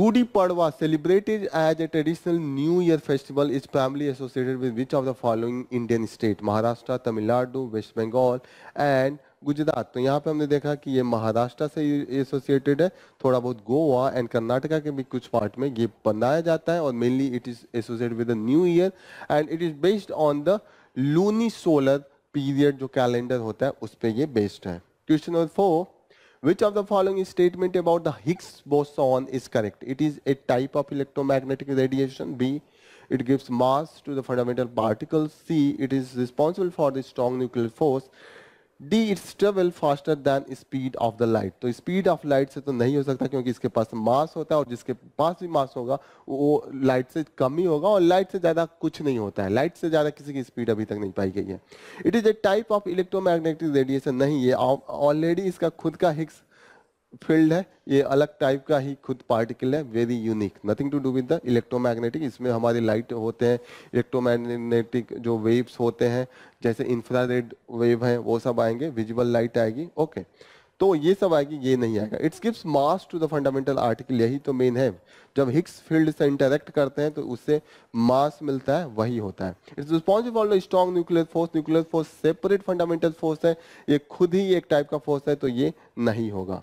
Gudi Padwa celebrated as a traditional new year festival is family associated with which of the following Indian state Maharashtra Tamil Nadu West Bengal and Gujarat तो यहाँ पे हमने देखा कि ये महाराष्ट्र से एसोसिएटेड है थोड़ा बहुत गोवा एंड कर्नाटका के भी कुछ पार्ट में ये बनाया जाता है और mainly it is associated with new year and it is based on the Luni solar period जो कैलेंडर होता है उस पर यह बेस्ड है question number four Which of the following statement about the Higgs boson is correct? It is a type of electromagnetic radiation. B. It gives mass to the fundamental particles. C. It is responsible for the strong nuclear force. D it's travel faster than speed of the light तो speed of light से तो नहीं हो सकता क्योंकि इसके पास मास होता है और जिसके पास भी मास होगा वो लाइट से कम ही होगा और लाइट से ज़्यादा कुछ नहीं होता है लाइट से ज़्यादा किसी की स्पीड अभी तक नहीं पाई गई है it is a type of electromagnetic radiation नहीं है ऑलरेडी इसका खुद का हिक्स फील्ड है ये अलग टाइप का ही खुद पार्टिकल है very unique nothing to do with the electromagnetic इसमें हमारे लाइट होते हैं इलेक्ट्रोमैग्नेटिक जो वेव्स होते हैं जैसे इंफ्रारेड वेव है वो सब आएंगे विजुअल लाइट आएगी ओके तो ये सब आएगी ये नहीं आएगा it's gives mass to the fundamental article यही तो मेन है जब हिक्स फील्ड से इंटरेक्ट करते हैं तो उससे मास मिलता है वही होता है it's responsible strong nuclear force nuclear force separate fundamental force है ये खुद ही एक टाइप का फोर्स है तो ये नहीं होगा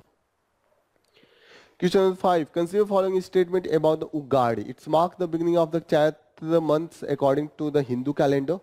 Question 5. Consider following statement about the Ugadi. It's marked the beginning of the Chaitra months according to the Hindu calendar.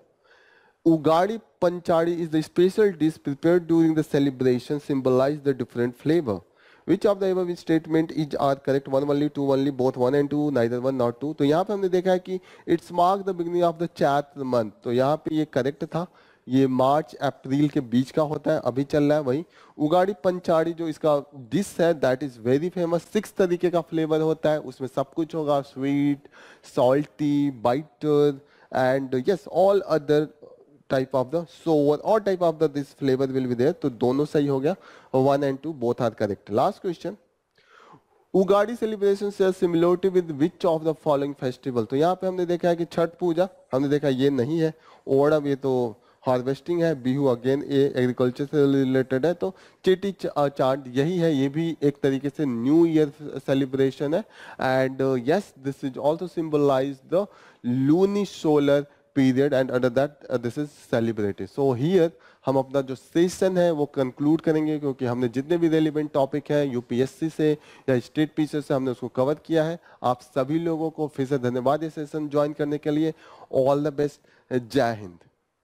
Ugadi Panchadi is the special dish prepared during the celebration symbolize the different flavor. Which of the above statement is are correct? One only, two only, both one and two, neither one not two. तो यहाँ पे हमने देखा है कि it's mark the beginning of the Chaitra month. तो यहाँ पे ये correct था. ये मार्च अप्रैल के बीच का होता है अभी चल रहा है वही उगाड़ी पंचाड़ी जो इसका डिश है that is very famous six तरीके का फ्लेवर होता है उसमें सब कुछ होगा sweet salty bitter and yes all other type of the sour और type of the this flavour will be there तो दोनों सही हो गया one and two both are correct last question Ugadi celebration से similarity with which of the following festival तो यहाँ पे हमने देखा है कि छठ पूजा हमने देखा ये नहीं है ओणम ये तो हार्वेस्टिंग है बीहू अगेन ये एग्रीकल्चर से रिलेटेड है तो चेटी चांद यही है ये भी एक तरीके से न्यू ईयर सेलिब्रेशन है and yes this is also symbolize the Luni solar period and under that this is celebrated so here हम अपना जो सेशन है वो कंक्लूड करेंगे क्योंकि हमने जितने भी रेलिवेंट टॉपिक हैं यूपीएससी से या स्टेट पीछे से हमने उसको कवर किया है आप सभी लोगों को फिर से धन्यवाद ये सेशन ज्वाइन करने के लिए ऑल द बेस्ट जय हिंद